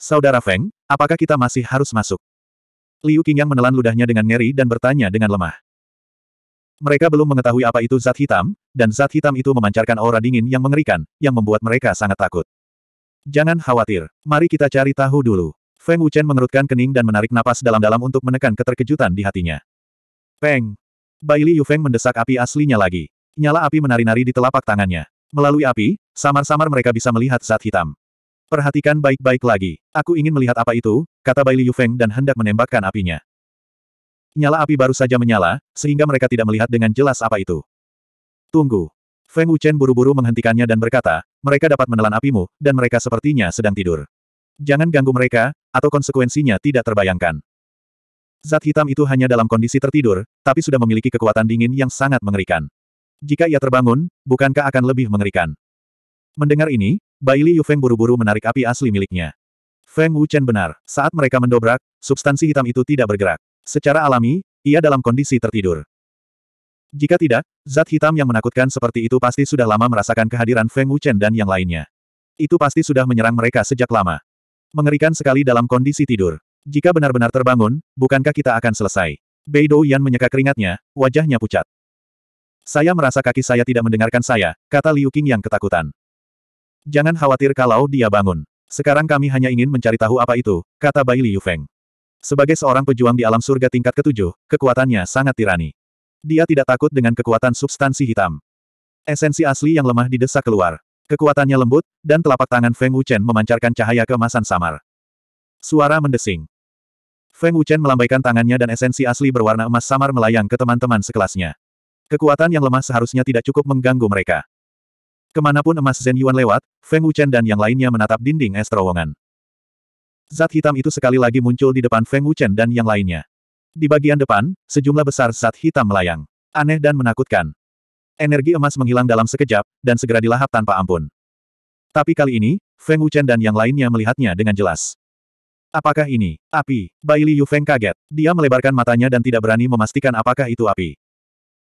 Saudara Feng, apakah kita masih harus masuk? Liu Qingyang menelan ludahnya dengan ngeri dan bertanya dengan lemah. Mereka belum mengetahui apa itu zat hitam, dan zat hitam itu memancarkan aura dingin yang mengerikan, yang membuat mereka sangat takut. Jangan khawatir, mari kita cari tahu dulu. Feng Wuchen mengerutkan kening dan menarik napas dalam-dalam untuk menekan keterkejutan di hatinya. Peng! Baili Yufeng mendesak api aslinya lagi. Nyala api menari-nari di telapak tangannya. Melalui api, samar-samar mereka bisa melihat zat hitam. Perhatikan baik-baik lagi. Aku ingin melihat apa itu, kata Bai Liu Feng dan hendak menembakkan apinya. Nyala api baru saja menyala, sehingga mereka tidak melihat dengan jelas apa itu. Tunggu. Feng Wuchen buru-buru menghentikannya dan berkata, mereka dapat menelan apimu, dan mereka sepertinya sedang tidur. Jangan ganggu mereka, atau konsekuensinya tidak terbayangkan. Zat hitam itu hanya dalam kondisi tertidur, tapi sudah memiliki kekuatan dingin yang sangat mengerikan. Jika ia terbangun, bukankah akan lebih mengerikan? Mendengar ini, Baili Yufeng buru-buru menarik api asli miliknya. Feng Wuchen benar, saat mereka mendobrak, substansi hitam itu tidak bergerak. Secara alami, ia dalam kondisi tertidur. Jika tidak, zat hitam yang menakutkan seperti itu pasti sudah lama merasakan kehadiran Feng Wuchen dan yang lainnya. Itu pasti sudah menyerang mereka sejak lama. Mengerikan sekali dalam kondisi tidur. Jika benar-benar terbangun, bukankah kita akan selesai? Beidou Yan menyeka keringatnya, wajahnya pucat. Saya merasa kaki saya tidak mendengarkan saya, kata Liu Qing yang ketakutan. Jangan khawatir kalau dia bangun. Sekarang kami hanya ingin mencari tahu apa itu, kata Bai Yu Feng. Sebagai seorang pejuang di alam surga tingkat ketujuh, kekuatannya sangat tirani. Dia tidak takut dengan kekuatan substansi hitam. Esensi asli yang lemah didesak keluar. Kekuatannya lembut, dan telapak tangan Feng Wuchen memancarkan cahaya kemasan samar. Suara mendesing. Feng Wuchen melambaikan tangannya dan esensi asli berwarna emas samar melayang ke teman-teman sekelasnya. Kekuatan yang lemah seharusnya tidak cukup mengganggu mereka. Kemanapun emas Zen Yuan lewat, Feng Wuchen dan yang lainnya menatap dinding es terowongan. Zat hitam itu sekali lagi muncul di depan Feng Wuchen dan yang lainnya. Di bagian depan, sejumlah besar zat hitam melayang. Aneh dan menakutkan. Energi emas menghilang dalam sekejap, dan segera dilahap tanpa ampun. Tapi kali ini, Feng Wuchen dan yang lainnya melihatnya dengan jelas. Apakah ini api? Bai Yu Feng kaget. Dia melebarkan matanya dan tidak berani memastikan apakah itu api.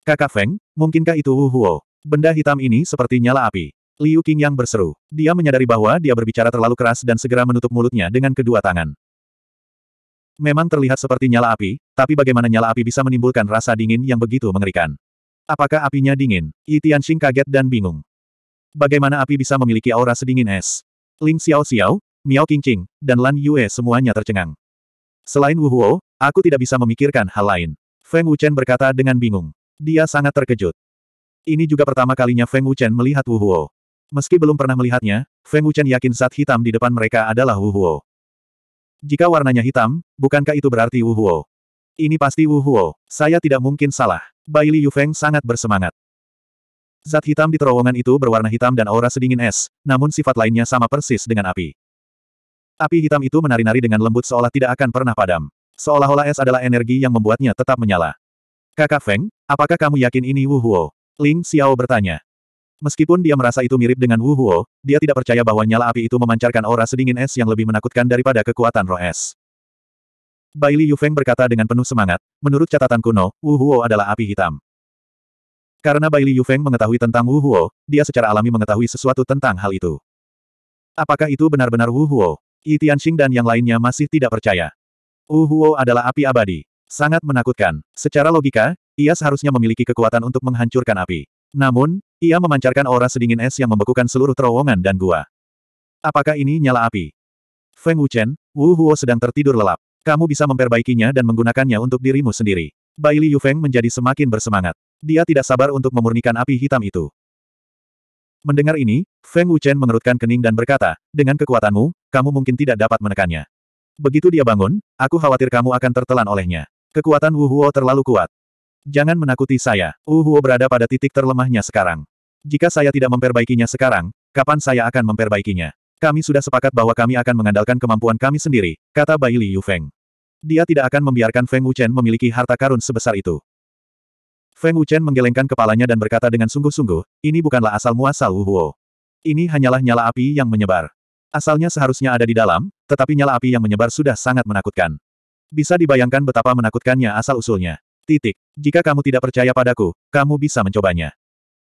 Kakak Feng, mungkinkah itu Wu Huo? Benda hitam ini seperti nyala api. Liu King yang berseru. Dia menyadari bahwa dia berbicara terlalu keras dan segera menutup mulutnya dengan kedua tangan. Memang terlihat seperti nyala api, tapi bagaimana nyala api bisa menimbulkan rasa dingin yang begitu mengerikan? Apakah apinya dingin? Yi Tianxing kaget dan bingung. Bagaimana api bisa memiliki aura sedingin es? Ling Xiao Xiao, Miao Qingqing, dan Lan Yue semuanya tercengang. Selain Wu Huo, aku tidak bisa memikirkan hal lain. Feng Wuchen berkata dengan bingung. Dia sangat terkejut. Ini juga pertama kalinya Feng Wuchen melihat Wu Huo. Meski belum pernah melihatnya, Feng Wuchen yakin zat hitam di depan mereka adalah Wu Huo. Jika warnanya hitam, bukankah itu berarti Wu Huo? Ini pasti Wu Huo. Saya tidak mungkin salah. Bai Li Yufeng sangat bersemangat. Zat hitam di terowongan itu berwarna hitam dan aura sedingin es, namun sifat lainnya sama persis dengan api. Api hitam itu menari-nari dengan lembut seolah tidak akan pernah padam. Seolah-olah es adalah energi yang membuatnya tetap menyala. Kakak Feng, apakah kamu yakin ini Wu Huo? Ling Xiao bertanya. Meskipun dia merasa itu mirip dengan Wu Huo, dia tidak percaya bahwa nyala api itu memancarkan aura sedingin es yang lebih menakutkan daripada kekuatan roh es. Bai Li Yufeng berkata dengan penuh semangat, menurut catatan kuno, Wu Huo adalah api hitam. Karena Bai Li Yufeng mengetahui tentang Wu Huo, dia secara alami mengetahui sesuatu tentang hal itu. Apakah itu benar-benar Wu Huo? Yi Tianxing dan yang lainnya masih tidak percaya. Wu Huo adalah api abadi. Sangat menakutkan. Secara logika, ia seharusnya memiliki kekuatan untuk menghancurkan api. Namun, ia memancarkan aura sedingin es yang membekukan seluruh terowongan dan gua. Apakah ini nyala api? Feng Wuchen, Wu Huo sedang tertidur lelap. Kamu bisa memperbaikinya dan menggunakannya untuk dirimu sendiri. Bai Li Yufeng menjadi semakin bersemangat. Dia tidak sabar untuk memurnikan api hitam itu. Mendengar ini, Feng Wuchen mengerutkan kening dan berkata, dengan kekuatanmu, kamu mungkin tidak dapat menekannya. Begitu dia bangun, aku khawatir kamu akan tertelan olehnya. Kekuatan Wu Huo terlalu kuat. Jangan menakuti saya. Wu Huo berada pada titik terlemahnya sekarang. Jika saya tidak memperbaikinya sekarang, kapan saya akan memperbaikinya? Kami sudah sepakat bahwa kami akan mengandalkan kemampuan kami sendiri, kata Bai Li Feng. Dia tidak akan membiarkan Feng Wuchen memiliki harta karun sebesar itu. Feng Wuchen menggelengkan kepalanya dan berkata dengan sungguh-sungguh, ini bukanlah asal-muasal Wu Huo. Ini hanyalah nyala api yang menyebar. Asalnya seharusnya ada di dalam, tetapi nyala api yang menyebar sudah sangat menakutkan. Bisa dibayangkan betapa menakutkannya asal-usulnya. Titik. Jika kamu tidak percaya padaku, kamu bisa mencobanya.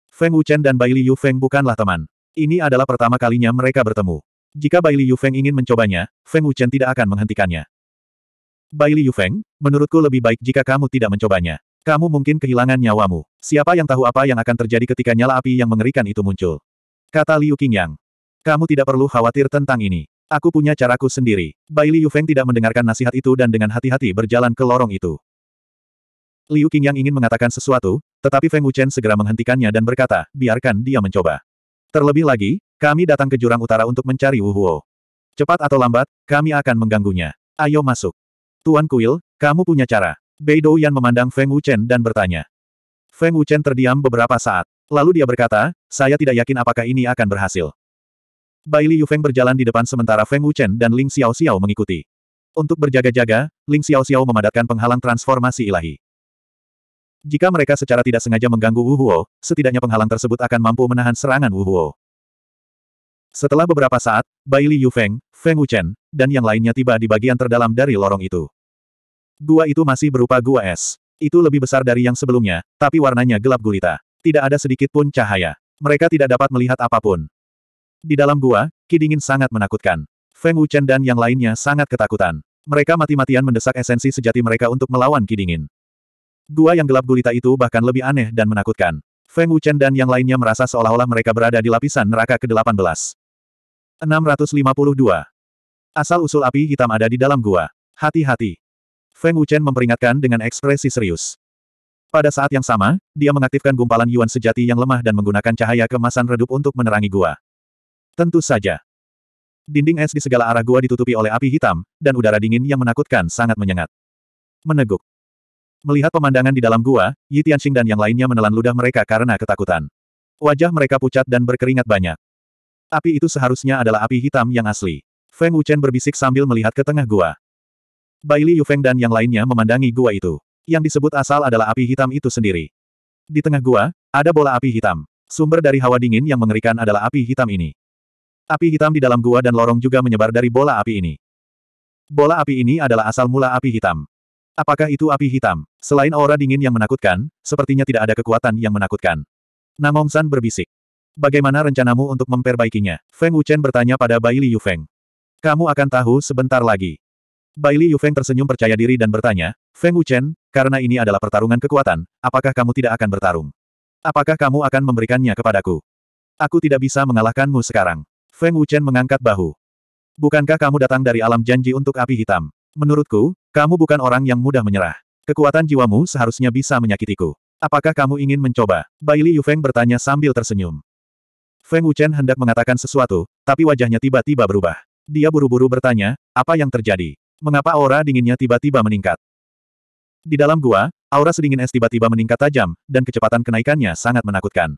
Feng Wuchen dan Bai Li Yu Feng bukanlah teman. Ini adalah pertama kalinya mereka bertemu. Jika Bai Li Yu Feng ingin mencobanya, Feng Wuchen tidak akan menghentikannya. Bai Li Yu Feng, menurutku lebih baik jika kamu tidak mencobanya. Kamu mungkin kehilangan nyawamu. Siapa yang tahu apa yang akan terjadi ketika nyala api yang mengerikan itu muncul? Kata Liu Qingyang. Kamu tidak perlu khawatir tentang ini. Aku punya caraku sendiri. Bai Liu Feng tidak mendengarkan nasihat itu dan dengan hati-hati berjalan ke lorong itu. Liu Qingyang ingin mengatakan sesuatu, tetapi Feng Wuchen segera menghentikannya dan berkata, biarkan dia mencoba. Terlebih lagi, kami datang ke jurang utara untuk mencari Wu Huo. Cepat atau lambat, kami akan mengganggunya. Ayo masuk. Tuan Kuil, kamu punya cara. Bei Yan memandang Feng Wuchen dan bertanya. Feng Wuchen terdiam beberapa saat. Lalu dia berkata, saya tidak yakin apakah ini akan berhasil. Bai Li Yufeng berjalan di depan sementara Feng Wuchen dan Ling Xiao Xiao mengikuti. Untuk berjaga-jaga, Ling Xiao Xiao memadatkan penghalang transformasi ilahi. Jika mereka secara tidak sengaja mengganggu Wu Huo, setidaknya penghalang tersebut akan mampu menahan serangan Wu Huo. Setelah beberapa saat, Bai Li Yufeng, Feng Wuchen, dan yang lainnya tiba di bagian terdalam dari lorong itu. Gua itu masih berupa gua es. Itu lebih besar dari yang sebelumnya, tapi warnanya gelap gulita. Tidak ada sedikit pun cahaya. Mereka tidak dapat melihat apapun. Di dalam gua, ki dingin sangat menakutkan. Feng Wuchen dan yang lainnya sangat ketakutan. Mereka mati-matian mendesak esensi sejati mereka untuk melawan ki dingin. Gua yang gelap gulita itu bahkan lebih aneh dan menakutkan. Feng Wuchen dan yang lainnya merasa seolah-olah mereka berada di lapisan neraka ke-18. 652. Asal-usul api hitam ada di dalam gua. Hati-hati. Feng Wuchen memperingatkan dengan ekspresi serius. Pada saat yang sama, dia mengaktifkan gumpalan Yuan sejati yang lemah dan menggunakan cahaya kemasan redup untuk menerangi gua. Tentu saja. Dinding es di segala arah gua ditutupi oleh api hitam, dan udara dingin yang menakutkan sangat menyengat. Meneguk. Melihat pemandangan di dalam gua, Yi Tianxing dan yang lainnya menelan ludah mereka karena ketakutan. Wajah mereka pucat dan berkeringat banyak. Api itu seharusnya adalah api hitam yang asli. Feng Wuchen berbisik sambil melihat ke tengah gua. Bai Li Yufeng dan yang lainnya memandangi gua itu. Yang disebut asal adalah api hitam itu sendiri. Di tengah gua, ada bola api hitam. Sumber dari hawa dingin yang mengerikan adalah api hitam ini. Api hitam di dalam gua dan lorong juga menyebar dari bola api ini. Bola api ini adalah asal mula api hitam. Apakah itu api hitam? Selain aura dingin yang menakutkan, sepertinya tidak ada kekuatan yang menakutkan. Namong San berbisik. Bagaimana rencanamu untuk memperbaikinya? Feng Wuchen bertanya pada Bai Yu Feng. Kamu akan tahu sebentar lagi. Bai Yu Feng tersenyum percaya diri dan bertanya, Feng Wuchen, karena ini adalah pertarungan kekuatan, apakah kamu tidak akan bertarung? Apakah kamu akan memberikannya kepadaku? Aku tidak bisa mengalahkanmu sekarang. Feng Wuchen mengangkat bahu. Bukankah kamu datang dari alam janji untuk api hitam? Menurutku, kamu bukan orang yang mudah menyerah. Kekuatan jiwamu seharusnya bisa menyakitiku. Apakah kamu ingin mencoba? Baili Yufeng bertanya sambil tersenyum. Feng Wuchen hendak mengatakan sesuatu, tapi wajahnya tiba-tiba berubah. Dia buru-buru bertanya, apa yang terjadi? Mengapa aura dinginnya tiba-tiba meningkat? Di dalam gua, aura sedingin es tiba-tiba meningkat tajam, dan kecepatan kenaikannya sangat menakutkan.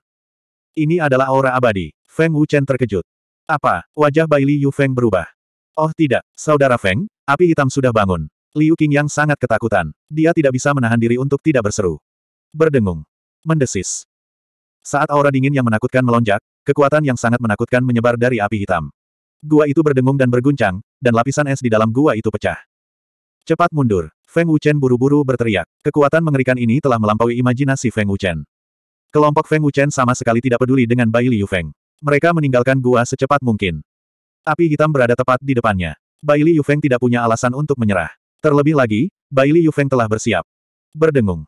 Ini adalah aura abadi. Feng Wuchen terkejut. Apa? Wajah Bai Li Feng berubah. Oh tidak, saudara Feng, api hitam sudah bangun. Liu yang sangat ketakutan. Dia tidak bisa menahan diri untuk tidak berseru. Berdengung. Mendesis. Saat aura dingin yang menakutkan melonjak, kekuatan yang sangat menakutkan menyebar dari api hitam. Gua itu berdengung dan berguncang, dan lapisan es di dalam gua itu pecah. Cepat mundur, Feng Wuchen buru-buru berteriak. Kekuatan mengerikan ini telah melampaui imajinasi Feng Wuchen. Kelompok Feng Wuchen sama sekali tidak peduli dengan Bai Liu Feng. Mereka meninggalkan gua secepat mungkin. Api hitam berada tepat di depannya. Baili Yufeng tidak punya alasan untuk menyerah. Terlebih lagi, Baili Yufeng telah bersiap. Berdengung.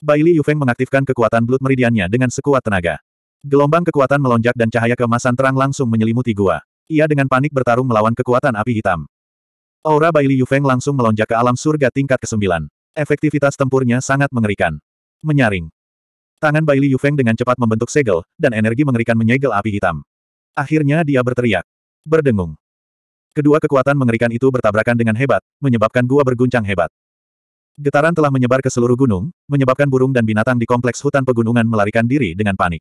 Baili Yufeng mengaktifkan kekuatan Blood Meridiannya dengan sekuat tenaga. Gelombang kekuatan melonjak dan cahaya kemasan terang langsung menyelimuti gua. Ia dengan panik bertarung melawan kekuatan api hitam. Aura Baili Yufeng langsung melonjak ke alam surga tingkat ke-9. Efektivitas tempurnya sangat mengerikan. Menyaring. Tangan Bailey Yu Yufeng dengan cepat membentuk segel, dan energi mengerikan menyegel api hitam. Akhirnya dia berteriak. Berdengung. Kedua kekuatan mengerikan itu bertabrakan dengan hebat, menyebabkan gua berguncang hebat. Getaran telah menyebar ke seluruh gunung, menyebabkan burung dan binatang di kompleks hutan pegunungan melarikan diri dengan panik.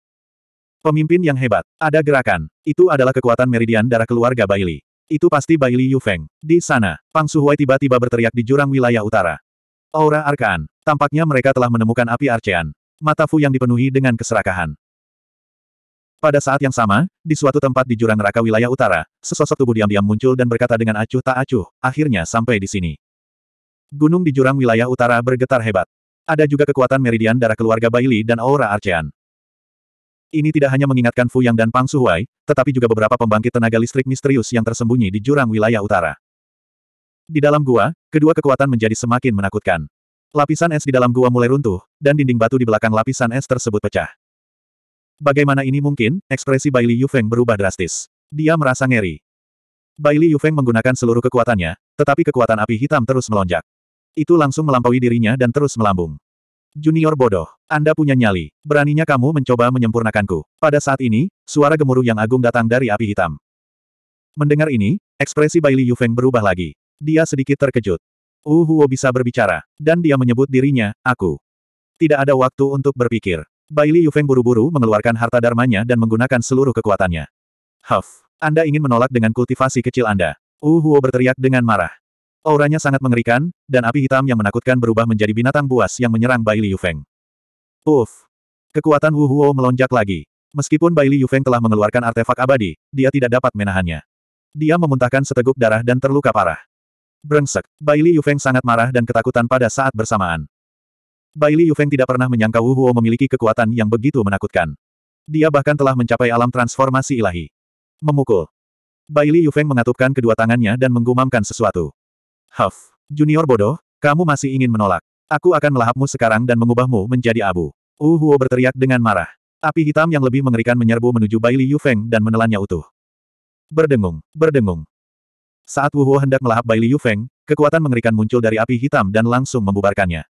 Pemimpin yang hebat. Ada gerakan. Itu adalah kekuatan meridian darah keluarga Bailey. Itu pasti Baili Yufeng. Di sana, Pang Suhuai tiba-tiba berteriak di jurang wilayah utara. Aura Arkaan. Tampaknya mereka telah menemukan api Arcean mata Fu yang dipenuhi dengan keserakahan. Pada saat yang sama, di suatu tempat di jurang neraka wilayah utara, sesosok tubuh diam-diam muncul dan berkata dengan acuh tak acuh, akhirnya sampai di sini. Gunung di jurang wilayah utara bergetar hebat. Ada juga kekuatan meridian darah keluarga Baili dan aura Archean. Ini tidak hanya mengingatkan Fu Yang dan Pang Suhuai, tetapi juga beberapa pembangkit tenaga listrik misterius yang tersembunyi di jurang wilayah utara. Di dalam gua, kedua kekuatan menjadi semakin menakutkan. Lapisan es di dalam gua mulai runtuh, dan dinding batu di belakang lapisan es tersebut pecah. Bagaimana ini mungkin? Ekspresi Baili Yufeng berubah drastis. Dia merasa ngeri. Baili Yufeng menggunakan seluruh kekuatannya, tetapi kekuatan api hitam terus melonjak. Itu langsung melampaui dirinya dan terus melambung. Junior bodoh, Anda punya nyali. Beraninya kamu mencoba menyempurnakanku. Pada saat ini, suara gemuruh yang agung datang dari api hitam. Mendengar ini, ekspresi Baili Yufeng berubah lagi. Dia sedikit terkejut. Wu uh Huo bisa berbicara, dan dia menyebut dirinya, aku. Tidak ada waktu untuk berpikir. Baili Yufeng buru-buru mengeluarkan harta dharmanya dan menggunakan seluruh kekuatannya. Huff, Anda ingin menolak dengan kultivasi kecil Anda. Wu uh Huo berteriak dengan marah. Auranya sangat mengerikan, dan api hitam yang menakutkan berubah menjadi binatang buas yang menyerang Baili Yufeng. Uff. Kekuatan Wu Huo melonjak lagi. Meskipun Baili Yufeng telah mengeluarkan artefak abadi, dia tidak dapat menahannya. Dia memuntahkan seteguk darah dan terluka parah. Brengsek, Bai Li Yufeng sangat marah dan ketakutan pada saat bersamaan. Bai Li Yufeng tidak pernah menyangka Wu Huo memiliki kekuatan yang begitu menakutkan. Dia bahkan telah mencapai alam transformasi ilahi. Memukul. Bai Li Yufeng mengatupkan kedua tangannya dan menggumamkan sesuatu. Huff, junior bodoh, kamu masih ingin menolak. Aku akan melahapmu sekarang dan mengubahmu menjadi abu. Wu Huo berteriak dengan marah. Api hitam yang lebih mengerikan menyerbu menuju Bai Li Yufeng dan menelannya utuh. Berdengung, berdengung. Saat Wu Huo hendak melahap Bai Liu Feng, kekuatan mengerikan muncul dari api hitam dan langsung membubarkannya.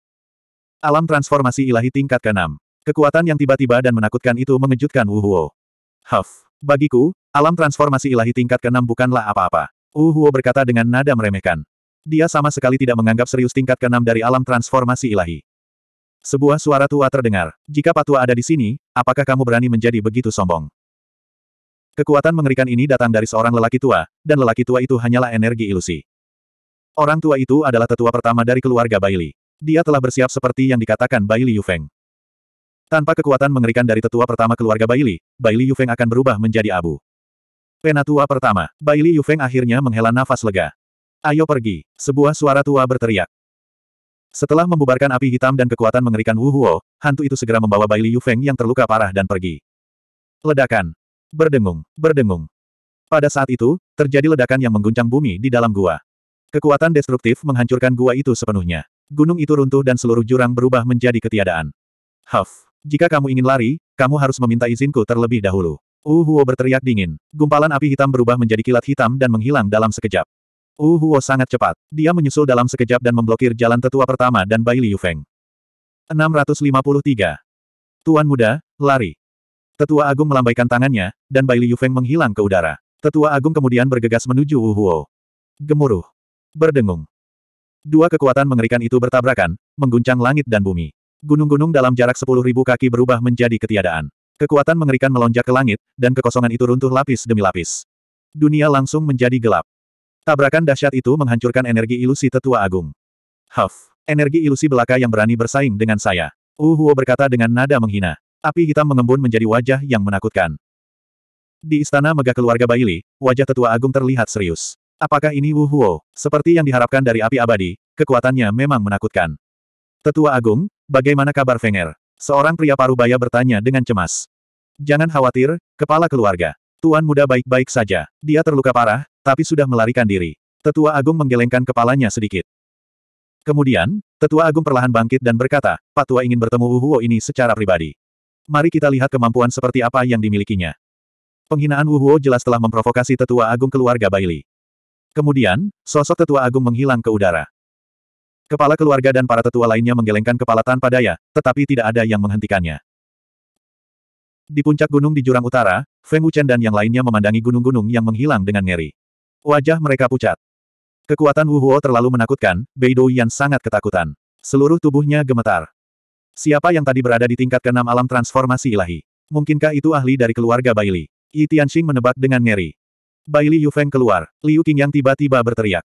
Alam transformasi ilahi tingkat ke-6. Kekuatan yang tiba-tiba dan menakutkan itu mengejutkan Wu Huo. Huff. Bagiku, alam transformasi ilahi tingkat ke-6 bukanlah apa-apa. Wu Huo berkata dengan nada meremehkan. Dia sama sekali tidak menganggap serius tingkat ke-6 dari alam transformasi ilahi. Sebuah suara tua terdengar. Jika patua ada di sini, apakah kamu berani menjadi begitu sombong? Kekuatan mengerikan ini datang dari seorang lelaki tua, dan lelaki tua itu hanyalah energi ilusi. Orang tua itu adalah tetua pertama dari keluarga Bailey. Dia telah bersiap seperti yang dikatakan Baili Yufeng. Tanpa kekuatan mengerikan dari tetua pertama keluarga Bailey Baili Yufeng akan berubah menjadi abu. Penatua pertama, Baili Yufeng akhirnya menghela nafas lega. Ayo pergi, sebuah suara tua berteriak. Setelah membubarkan api hitam dan kekuatan mengerikan Wu Huo, hantu itu segera membawa Baili Yufeng yang terluka parah dan pergi. Ledakan, Berdengung, berdengung. Pada saat itu, terjadi ledakan yang mengguncang bumi di dalam gua. Kekuatan destruktif menghancurkan gua itu sepenuhnya. Gunung itu runtuh dan seluruh jurang berubah menjadi ketiadaan. Huff, jika kamu ingin lari, kamu harus meminta izinku terlebih dahulu. Uhuo berteriak dingin. Gumpalan api hitam berubah menjadi kilat hitam dan menghilang dalam sekejap. Uhuo sangat cepat. Dia menyusul dalam sekejap dan memblokir jalan tetua pertama dan Bai Liu Feng. 653. Tuan muda, lari. Tetua Agung melambaikan tangannya, dan Bai Liu Feng menghilang ke udara. Tetua Agung kemudian bergegas menuju Wu Huo. Gemuruh. Berdengung. Dua kekuatan mengerikan itu bertabrakan, mengguncang langit dan bumi. Gunung-gunung dalam jarak sepuluh ribu kaki berubah menjadi ketiadaan. Kekuatan mengerikan melonjak ke langit, dan kekosongan itu runtuh lapis demi lapis. Dunia langsung menjadi gelap. Tabrakan dahsyat itu menghancurkan energi ilusi Tetua Agung. Huff, energi ilusi belaka yang berani bersaing dengan saya. Uhuo berkata dengan nada menghina. Api hitam mengembun menjadi wajah yang menakutkan. Di istana megah keluarga Baili, wajah tetua agung terlihat serius. Apakah ini Wu Huo? Seperti yang diharapkan dari api abadi, kekuatannya memang menakutkan. Tetua agung, bagaimana kabar Fenger? Seorang pria paruh baya bertanya dengan cemas. Jangan khawatir, kepala keluarga. Tuan muda baik-baik saja. Dia terluka parah, tapi sudah melarikan diri. Tetua agung menggelengkan kepalanya sedikit. Kemudian, tetua agung perlahan bangkit dan berkata, Pak Tua ingin bertemu Wu Huo ini secara pribadi. Mari kita lihat kemampuan seperti apa yang dimilikinya. Penghinaan Wu Huo jelas telah memprovokasi tetua agung keluarga Baili. Kemudian, sosok tetua agung menghilang ke udara. Kepala keluarga dan para tetua lainnya menggelengkan kepala tanpa daya, tetapi tidak ada yang menghentikannya. Di puncak gunung di jurang utara, Feng Wuchen dan yang lainnya memandangi gunung-gunung yang menghilang dengan ngeri. Wajah mereka pucat. Kekuatan Wu Huo terlalu menakutkan, Beidou Yan sangat ketakutan. Seluruh tubuhnya gemetar. Siapa yang tadi berada di tingkat keenam alam transformasi ilahi? Mungkinkah itu ahli dari keluarga Baili? Yi Tianxing menebak dengan ngeri. Baili Yufeng keluar, Liu yang tiba-tiba berteriak.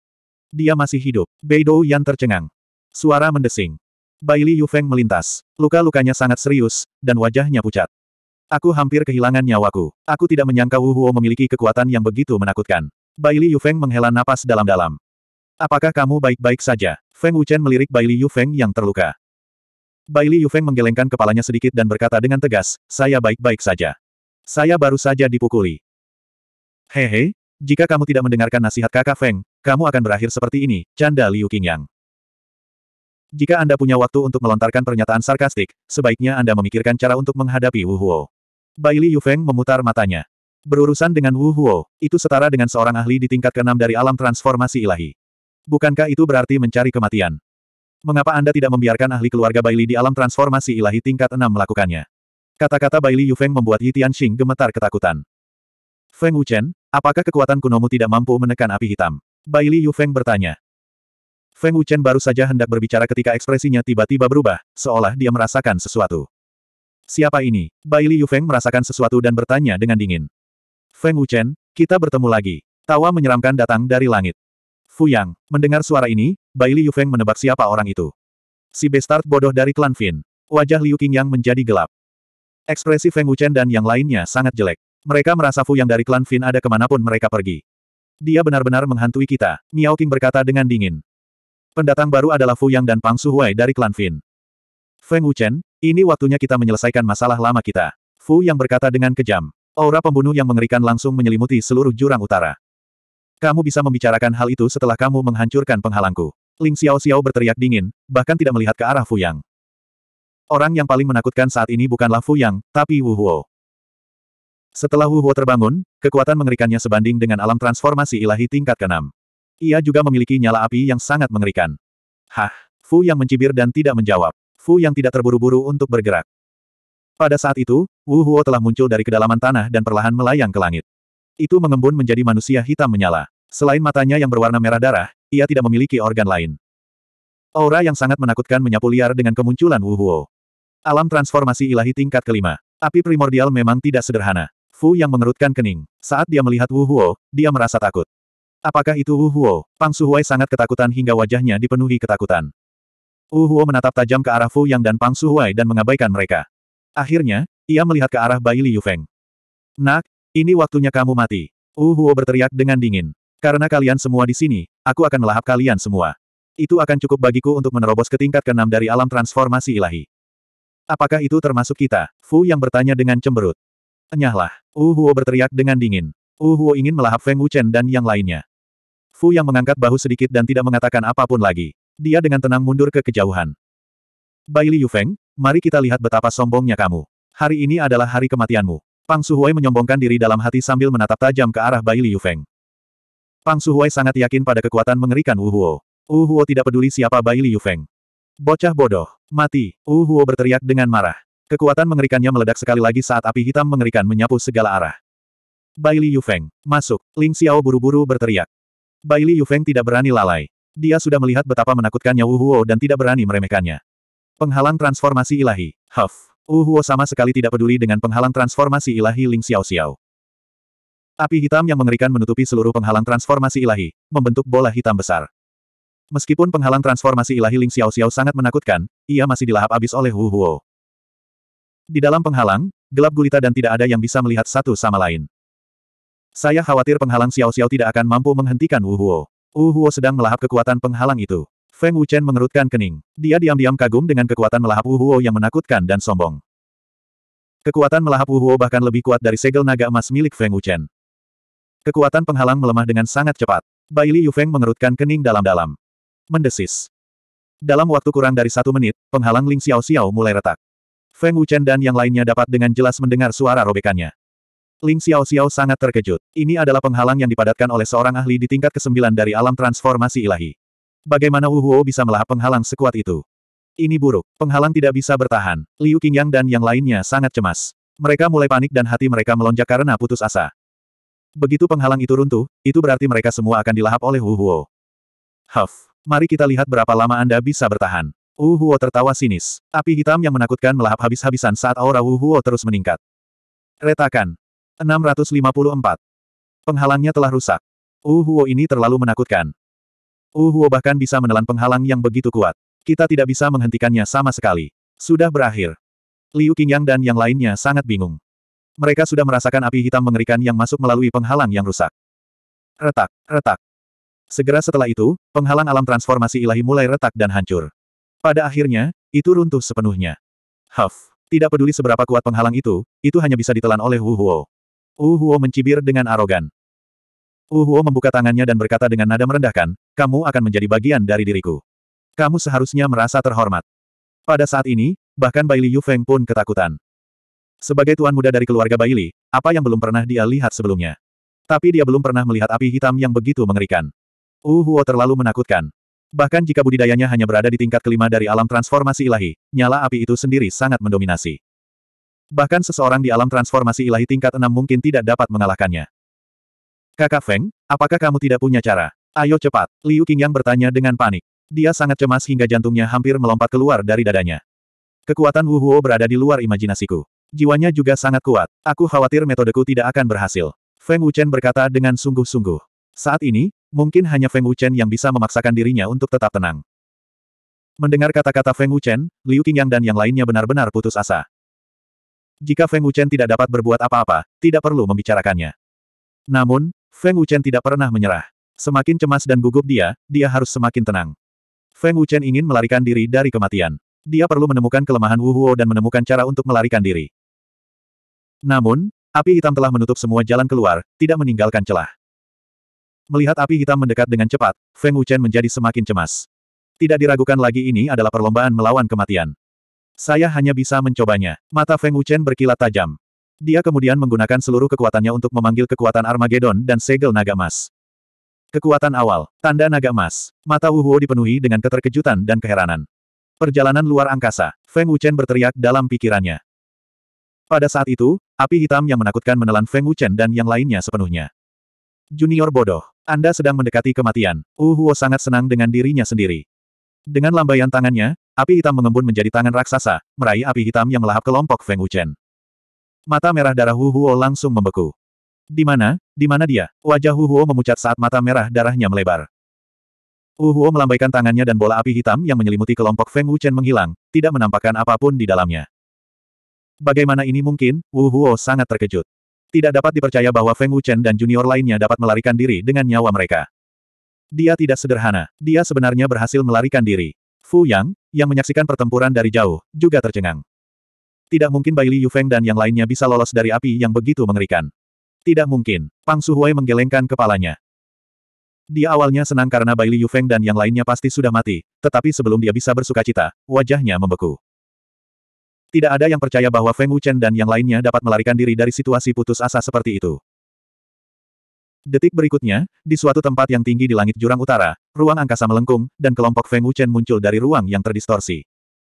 Dia masih hidup. Bei Dou Yan tercengang. Suara mendesing. Baili Yufeng melintas. Luka-lukanya sangat serius, dan wajahnya pucat. Aku hampir kehilangan nyawaku. Aku tidak menyangka Wu Huo memiliki kekuatan yang begitu menakutkan. Baili Yufeng menghela napas dalam-dalam. Apakah kamu baik-baik saja? Feng Wuchen melirik Baili Yufeng yang terluka. Bailey Yufeng menggelengkan kepalanya sedikit dan berkata dengan tegas, saya baik-baik saja. Saya baru saja dipukuli. Hehe, jika kamu tidak mendengarkan nasihat kakak Feng, kamu akan berakhir seperti ini, canda Liu Qingyang. Jika Anda punya waktu untuk melontarkan pernyataan sarkastik, sebaiknya Anda memikirkan cara untuk menghadapi Wu Huo. Bailey Yufeng memutar matanya. Berurusan dengan Wu Huo, itu setara dengan seorang ahli di tingkat keenam dari alam transformasi ilahi. Bukankah itu berarti mencari kematian? Mengapa Anda tidak membiarkan ahli keluarga Baili di alam transformasi ilahi tingkat 6 melakukannya? Kata-kata Baili Feng membuat Yi Tianxing gemetar ketakutan. Feng Wuchen, apakah kekuatan kunomu tidak mampu menekan api hitam? Baili Feng bertanya. Feng Wuchen baru saja hendak berbicara ketika ekspresinya tiba-tiba berubah, seolah dia merasakan sesuatu. Siapa ini? Baili Feng merasakan sesuatu dan bertanya dengan dingin. Feng Wuchen, kita bertemu lagi. Tawa menyeramkan datang dari langit. Fu Yang, Mendengar suara ini, Bai Li Yufeng menebak siapa orang itu. Si Bestart bodoh dari klan Fin. Wajah Liu yang menjadi gelap. Ekspresi Feng Wuchen dan yang lainnya sangat jelek. Mereka merasa Fu Yang dari klan Fin ada kemanapun mereka pergi. Dia benar-benar menghantui kita, Miao Qing berkata dengan dingin. Pendatang baru adalah Fu Yang dan Pang Su Hui dari klan Fin. Feng Wuchen, ini waktunya kita menyelesaikan masalah lama kita. Fu yang berkata dengan kejam. Aura pembunuh yang mengerikan langsung menyelimuti seluruh jurang utara. Kamu bisa membicarakan hal itu setelah kamu menghancurkan penghalangku. Ling Xiao Xiao berteriak dingin, bahkan tidak melihat ke arah Fu Yang. Orang yang paling menakutkan saat ini bukanlah Fu Yang, tapi Wu Huo. Setelah Wu Huo terbangun, kekuatan mengerikannya sebanding dengan alam transformasi ilahi tingkat keenam. Ia juga memiliki nyala api yang sangat mengerikan. Hah, Fu Yang mencibir dan tidak menjawab. Fu Yang tidak terburu-buru untuk bergerak. Pada saat itu, Wu Huo telah muncul dari kedalaman tanah dan perlahan melayang ke langit. Itu mengembun menjadi manusia hitam menyala. Selain matanya yang berwarna merah darah, ia tidak memiliki organ lain. Aura yang sangat menakutkan menyapu liar dengan kemunculan Wu Huo. Alam transformasi ilahi tingkat kelima. Api primordial memang tidak sederhana. Fu yang mengerutkan kening. Saat dia melihat Wu Huo, dia merasa takut. Apakah itu Wu Huo? Pang Suhuai sangat ketakutan hingga wajahnya dipenuhi ketakutan. Wu Huo menatap tajam ke arah Fu Yang dan Pang Suhuai dan mengabaikan mereka. Akhirnya, ia melihat ke arah Bai Li Feng. Nak, ini waktunya kamu mati. Wu Huo berteriak dengan dingin. Karena kalian semua di sini, aku akan melahap kalian semua. Itu akan cukup bagiku untuk menerobos ke tingkat keenam dari alam transformasi ilahi. Apakah itu termasuk kita? Fu yang bertanya dengan cemberut. Enyahlah. Huo berteriak dengan dingin. Wu Huo ingin melahap Feng Wuchen dan yang lainnya. Fu yang mengangkat bahu sedikit dan tidak mengatakan apapun lagi. Dia dengan tenang mundur ke kejauhan. Bai Liu Feng, mari kita lihat betapa sombongnya kamu. Hari ini adalah hari kematianmu. Pang Suhuai menyombongkan diri dalam hati sambil menatap tajam ke arah Bai Liu Feng. Pang Suhuai sangat yakin pada kekuatan mengerikan Wu Huo. Wu Huo tidak peduli siapa Bai Liu Feng. Bocah bodoh, mati, Wu Huo berteriak dengan marah. Kekuatan mengerikannya meledak sekali lagi saat api hitam mengerikan menyapu segala arah. Bai Liu Feng, masuk, Ling Xiao buru-buru berteriak. Bai Liu Feng tidak berani lalai. Dia sudah melihat betapa menakutkannya Wu Huo dan tidak berani meremehkannya. Penghalang transformasi ilahi, Huff. Uh, Wu Huo sama sekali tidak peduli dengan penghalang transformasi ilahi Ling Xiao Xiao. Api hitam yang mengerikan menutupi seluruh penghalang transformasi ilahi, membentuk bola hitam besar. Meskipun penghalang transformasi ilahi Ling Xiao Xiao sangat menakutkan, ia masih dilahap abis oleh Hu Huo. Di dalam penghalang, gelap gulita dan tidak ada yang bisa melihat satu sama lain. Saya khawatir penghalang Xiao Xiao tidak akan mampu menghentikan Wu Huo. Wu Huo sedang melahap kekuatan penghalang itu. Feng Wuchen mengerutkan kening. Dia diam-diam kagum dengan kekuatan melahap Wu Huo yang menakutkan dan sombong. Kekuatan melahap Wu Huo bahkan lebih kuat dari segel naga emas milik Feng Wuchen. Kekuatan penghalang melemah dengan sangat cepat. Bai Li Yufeng mengerutkan kening dalam-dalam. Mendesis. Dalam waktu kurang dari satu menit, penghalang Ling Xiao Xiao mulai retak. Feng Wuchen dan yang lainnya dapat dengan jelas mendengar suara robekannya. Ling Xiao Xiao sangat terkejut. Ini adalah penghalang yang dipadatkan oleh seorang ahli di tingkat ke-9 dari alam transformasi ilahi. Bagaimana Wu Huo bisa melahap penghalang sekuat itu? Ini buruk. Penghalang tidak bisa bertahan. Liu Qingyang dan yang lainnya sangat cemas. Mereka mulai panik dan hati mereka melonjak karena putus asa. Begitu penghalang itu runtuh, itu berarti mereka semua akan dilahap oleh Wu Huo. Huff. Mari kita lihat berapa lama Anda bisa bertahan. Wu Huo tertawa sinis. Api hitam yang menakutkan melahap habis-habisan saat aura Wu Huo terus meningkat. Retakan. 654. Penghalangnya telah rusak. Wu Huo ini terlalu menakutkan. Uhuo bahkan bisa menelan penghalang yang begitu kuat. Kita tidak bisa menghentikannya sama sekali. Sudah berakhir. Liu Qingyang dan yang lainnya sangat bingung. Mereka sudah merasakan api hitam mengerikan yang masuk melalui penghalang yang rusak. Retak, retak. Segera setelah itu, penghalang alam transformasi ilahi mulai retak dan hancur. Pada akhirnya, itu runtuh sepenuhnya. Huff. Tidak peduli seberapa kuat penghalang itu, itu hanya bisa ditelan oleh Wu Huo. Wu Huo mencibir dengan arogan. Uhuo membuka tangannya dan berkata dengan nada merendahkan, kamu akan menjadi bagian dari diriku. Kamu seharusnya merasa terhormat. Pada saat ini, bahkan Baili Feng pun ketakutan. Sebagai tuan muda dari keluarga Baili, apa yang belum pernah dia lihat sebelumnya. Tapi dia belum pernah melihat api hitam yang begitu mengerikan. Uhuo terlalu menakutkan. Bahkan jika budidayanya hanya berada di tingkat kelima dari alam transformasi ilahi, nyala api itu sendiri sangat mendominasi. Bahkan seseorang di alam transformasi ilahi tingkat enam mungkin tidak dapat mengalahkannya. Kakak Feng, apakah kamu tidak punya cara? Ayo cepat, Liu Qingyang bertanya dengan panik. Dia sangat cemas hingga jantungnya hampir melompat keluar dari dadanya. Kekuatan Wu Huo berada di luar imajinasiku. Jiwanya juga sangat kuat. Aku khawatir metodeku tidak akan berhasil. Feng Wuchen berkata dengan sungguh-sungguh. Saat ini, mungkin hanya Feng Wuchen yang bisa memaksakan dirinya untuk tetap tenang. Mendengar kata-kata Feng Wuchen, Liu Qingyang dan yang lainnya benar-benar putus asa. Jika Feng Wuchen tidak dapat berbuat apa-apa, tidak perlu membicarakannya. Namun, Feng Wuchen tidak pernah menyerah. Semakin cemas dan gugup dia, dia harus semakin tenang. Feng Wuchen ingin melarikan diri dari kematian. Dia perlu menemukan kelemahan Wu Huo dan menemukan cara untuk melarikan diri. Namun, api hitam telah menutup semua jalan keluar, tidak meninggalkan celah. Melihat api hitam mendekat dengan cepat, Feng Wuchen menjadi semakin cemas. Tidak diragukan lagi ini adalah perlombaan melawan kematian. Saya hanya bisa mencobanya. Mata Feng Wuchen berkilat tajam. Dia kemudian menggunakan seluruh kekuatannya untuk memanggil kekuatan Armageddon dan segel naga emas. Kekuatan awal, tanda naga emas. Mata Wu Huo dipenuhi dengan keterkejutan dan keheranan. Perjalanan luar angkasa, Feng Wuchen berteriak dalam pikirannya. Pada saat itu, api hitam yang menakutkan menelan Feng Wuchen dan yang lainnya sepenuhnya. Junior bodoh, Anda sedang mendekati kematian. Wu Huo sangat senang dengan dirinya sendiri. Dengan lambaian tangannya, api hitam mengembun menjadi tangan raksasa, meraih api hitam yang melahap kelompok Feng Wuchen. Mata merah darah Hu Huo langsung membeku. Di mana, di mana dia? Wajah Hu Huo memucat saat mata merah darahnya melebar. Hu Huo melambaikan tangannya dan bola api hitam yang menyelimuti kelompok Feng Wuchen menghilang, tidak menampakkan apapun di dalamnya. Bagaimana ini mungkin? Wu Huo sangat terkejut. Tidak dapat dipercaya bahwa Feng Wuchen dan junior lainnya dapat melarikan diri dengan nyawa mereka. Dia tidak sederhana. Dia sebenarnya berhasil melarikan diri. Fu Yang, yang menyaksikan pertempuran dari jauh, juga tercengang. Tidak mungkin Bai Li Yufeng dan yang lainnya bisa lolos dari api yang begitu mengerikan. Tidak mungkin. Pang Su Hui menggelengkan kepalanya. Dia awalnya senang karena Bai Li Yufeng dan yang lainnya pasti sudah mati, tetapi sebelum dia bisa bersuka cita, wajahnya membeku. Tidak ada yang percaya bahwa Feng Wuchen dan yang lainnya dapat melarikan diri dari situasi putus asa seperti itu. Detik berikutnya, di suatu tempat yang tinggi di langit jurang utara, ruang angkasa melengkung, dan kelompok Feng Wuchen muncul dari ruang yang terdistorsi.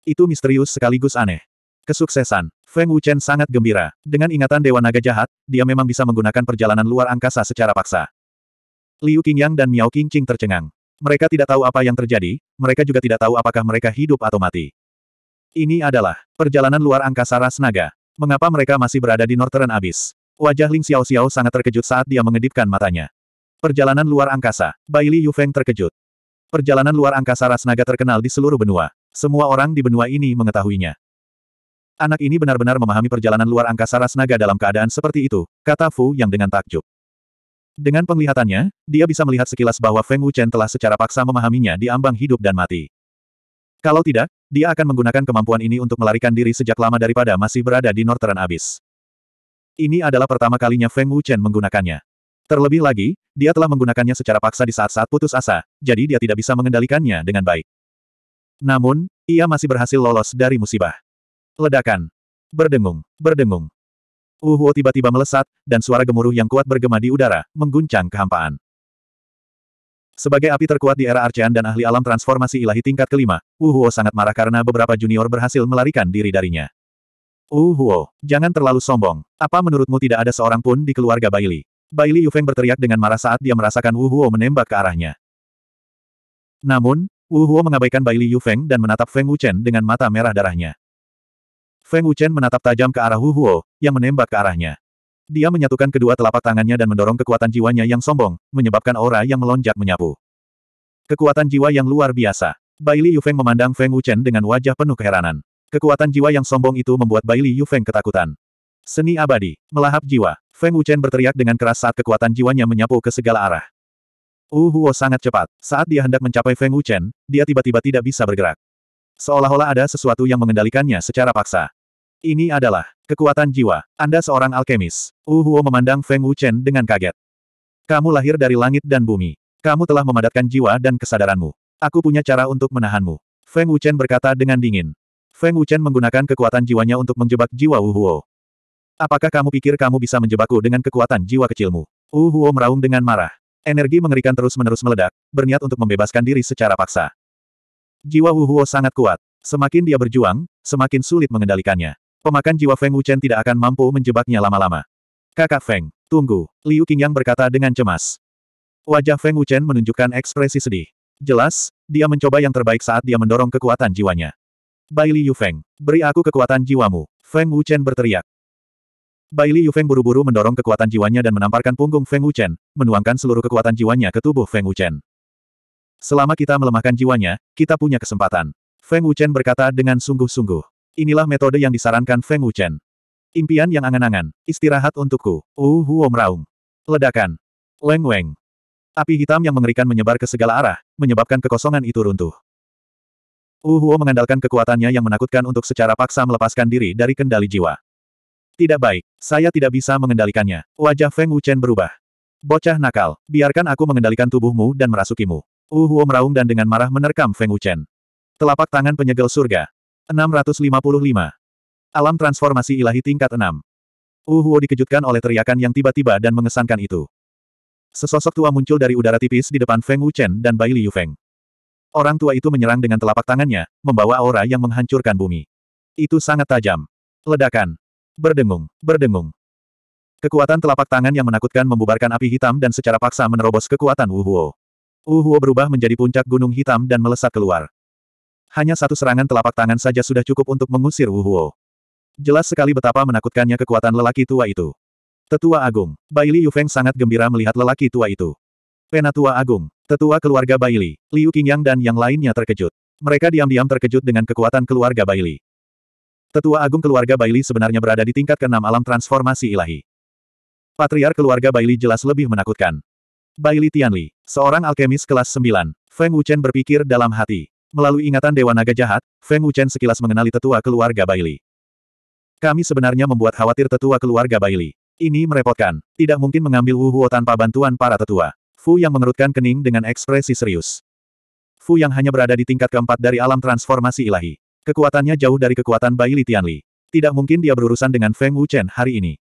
Itu misterius sekaligus aneh. Kesuksesan. Feng Wuchen sangat gembira. Dengan ingatan Dewa Naga Jahat, dia memang bisa menggunakan perjalanan luar angkasa secara paksa. Liu Qingyang dan Miao Qingqing tercengang. Mereka tidak tahu apa yang terjadi, mereka juga tidak tahu apakah mereka hidup atau mati. Ini adalah perjalanan luar angkasa ras naga. Mengapa mereka masih berada di Northern Abyss? Wajah Ling Xiao Xiao sangat terkejut saat dia mengedipkan matanya. Perjalanan luar angkasa, Bai Li Yufeng terkejut. Perjalanan luar angkasa ras naga terkenal di seluruh benua. Semua orang di benua ini mengetahuinya. Anak ini benar-benar memahami perjalanan luar angkasa ras naga dalam keadaan seperti itu, kata Fu yang dengan takjub. Dengan penglihatannya, dia bisa melihat sekilas bahwa Feng Wuchen telah secara paksa memahaminya di ambang hidup dan mati. Kalau tidak, dia akan menggunakan kemampuan ini untuk melarikan diri sejak lama daripada masih berada di Northern Abyss. Ini adalah pertama kalinya Feng Wuchen menggunakannya. Terlebih lagi, dia telah menggunakannya secara paksa di saat-saat putus asa, jadi dia tidak bisa mengendalikannya dengan baik. Namun, ia masih berhasil lolos dari musibah. Ledakan. Berdengung, berdengung. Uhuo tiba-tiba melesat, dan suara gemuruh yang kuat bergema di udara, mengguncang kehampaan. Sebagai api terkuat di era Arcean dan ahli alam transformasi ilahi tingkat kelima, Uhuo sangat marah karena beberapa junior berhasil melarikan diri darinya. Uhuo, jangan terlalu sombong. Apa menurutmu tidak ada seorang pun di keluarga Baili? Baili Yufeng berteriak dengan marah saat dia merasakan Uhuo menembak ke arahnya. Namun, Uhuo mengabaikan Baili Yufeng dan menatap Feng Wuchen dengan mata merah darahnya. Feng Wuchen menatap tajam ke arah Hu Huo, yang menembak ke arahnya. Dia menyatukan kedua telapak tangannya dan mendorong kekuatan jiwanya yang sombong, menyebabkan aura yang melonjak menyapu. Kekuatan jiwa yang luar biasa. Bai Li Yufeng memandang Feng Wuchen dengan wajah penuh keheranan. Kekuatan jiwa yang sombong itu membuat Bai Li Yufeng ketakutan. Seni abadi, melahap jiwa. Feng Wuchen berteriak dengan keras saat kekuatan jiwanya menyapu ke segala arah. Wu Huo sangat cepat. Saat dia hendak mencapai Feng Wuchen, dia tiba-tiba tidak bisa bergerak. Seolah-olah ada sesuatu yang mengendalikannya secara paksa. Ini adalah kekuatan jiwa. Anda seorang alkemis. Wu Huo memandang Feng Wuchen dengan kaget. Kamu lahir dari langit dan bumi. Kamu telah memadatkan jiwa dan kesadaranmu. Aku punya cara untuk menahanmu. Feng Wuchen berkata dengan dingin. Feng Wuchen menggunakan kekuatan jiwanya untuk menjebak jiwa Wu Huo. Apakah kamu pikir kamu bisa menjebakku dengan kekuatan jiwa kecilmu? Wu Huo meraung dengan marah. Energi mengerikan terus-menerus meledak, berniat untuk membebaskan diri secara paksa. Jiwa Huo sangat kuat. Semakin dia berjuang, semakin sulit mengendalikannya. Pemakan jiwa Feng Wuchen tidak akan mampu menjebaknya lama-lama. Kakak Feng, tunggu, Liu Qingyang berkata dengan cemas. Wajah Feng Wuchen menunjukkan ekspresi sedih. Jelas, dia mencoba yang terbaik saat dia mendorong kekuatan jiwanya. Bai Li Feng, beri aku kekuatan jiwamu. Feng Wuchen berteriak. Bai Li Feng buru-buru mendorong kekuatan jiwanya dan menamparkan punggung Feng Wuchen, menuangkan seluruh kekuatan jiwanya ke tubuh Feng Wuchen. Selama kita melemahkan jiwanya, kita punya kesempatan. Feng Wuchen berkata dengan sungguh-sungguh. Inilah metode yang disarankan Feng Wuchen. Impian yang angan-angan. Istirahat untukku. Uh Huo meraung. Ledakan. Leng Weng. Api hitam yang mengerikan menyebar ke segala arah, menyebabkan kekosongan itu runtuh. Uh Huo mengandalkan kekuatannya yang menakutkan untuk secara paksa melepaskan diri dari kendali jiwa. Tidak baik, saya tidak bisa mengendalikannya. Wajah Feng Wuchen berubah. Bocah nakal, biarkan aku mengendalikan tubuhmu dan merasukimu. Wu Huo meraung dan dengan marah menerkam Feng Wuchen. Telapak tangan penyegel surga. 655. Alam transformasi ilahi tingkat 6. Wu Huo dikejutkan oleh teriakan yang tiba-tiba dan mengesankan itu. Sesosok tua muncul dari udara tipis di depan Feng Wuchen dan Bai Liu Feng. Orang tua itu menyerang dengan telapak tangannya, membawa aura yang menghancurkan bumi. Itu sangat tajam. Ledakan. Berdengung, berdengung. Kekuatan telapak tangan yang menakutkan membubarkan api hitam dan secara paksa menerobos kekuatan Wu Huo. Uhuo berubah menjadi puncak gunung hitam dan melesat keluar. Hanya satu serangan telapak tangan saja sudah cukup untuk mengusir Uhuo. Jelas sekali betapa menakutkannya kekuatan lelaki tua itu. Tetua Agung, Baili Yufeng sangat gembira melihat lelaki tua itu. Penatua Agung, tetua keluarga Baili, Liu Qingyang dan yang lainnya terkejut. Mereka diam-diam terkejut dengan kekuatan keluarga Baili. Tetua Agung keluarga Baili sebenarnya berada di tingkat keenam alam transformasi ilahi. Patriar keluarga Baili jelas lebih menakutkan. Baili Tianli, seorang alkemis kelas 9, Feng Wuchen berpikir dalam hati. Melalui ingatan Dewa Naga Jahat, Feng Wuchen sekilas mengenali tetua keluarga Baili. Kami sebenarnya membuat khawatir tetua keluarga Baili. Ini merepotkan. Tidak mungkin mengambil Wu Huo tanpa bantuan para tetua. Fu yang mengerutkan kening dengan ekspresi serius. Fu yang hanya berada di tingkat keempat dari alam transformasi ilahi. Kekuatannya jauh dari kekuatan Baili Tianli. Tidak mungkin dia berurusan dengan Feng Wuchen hari ini.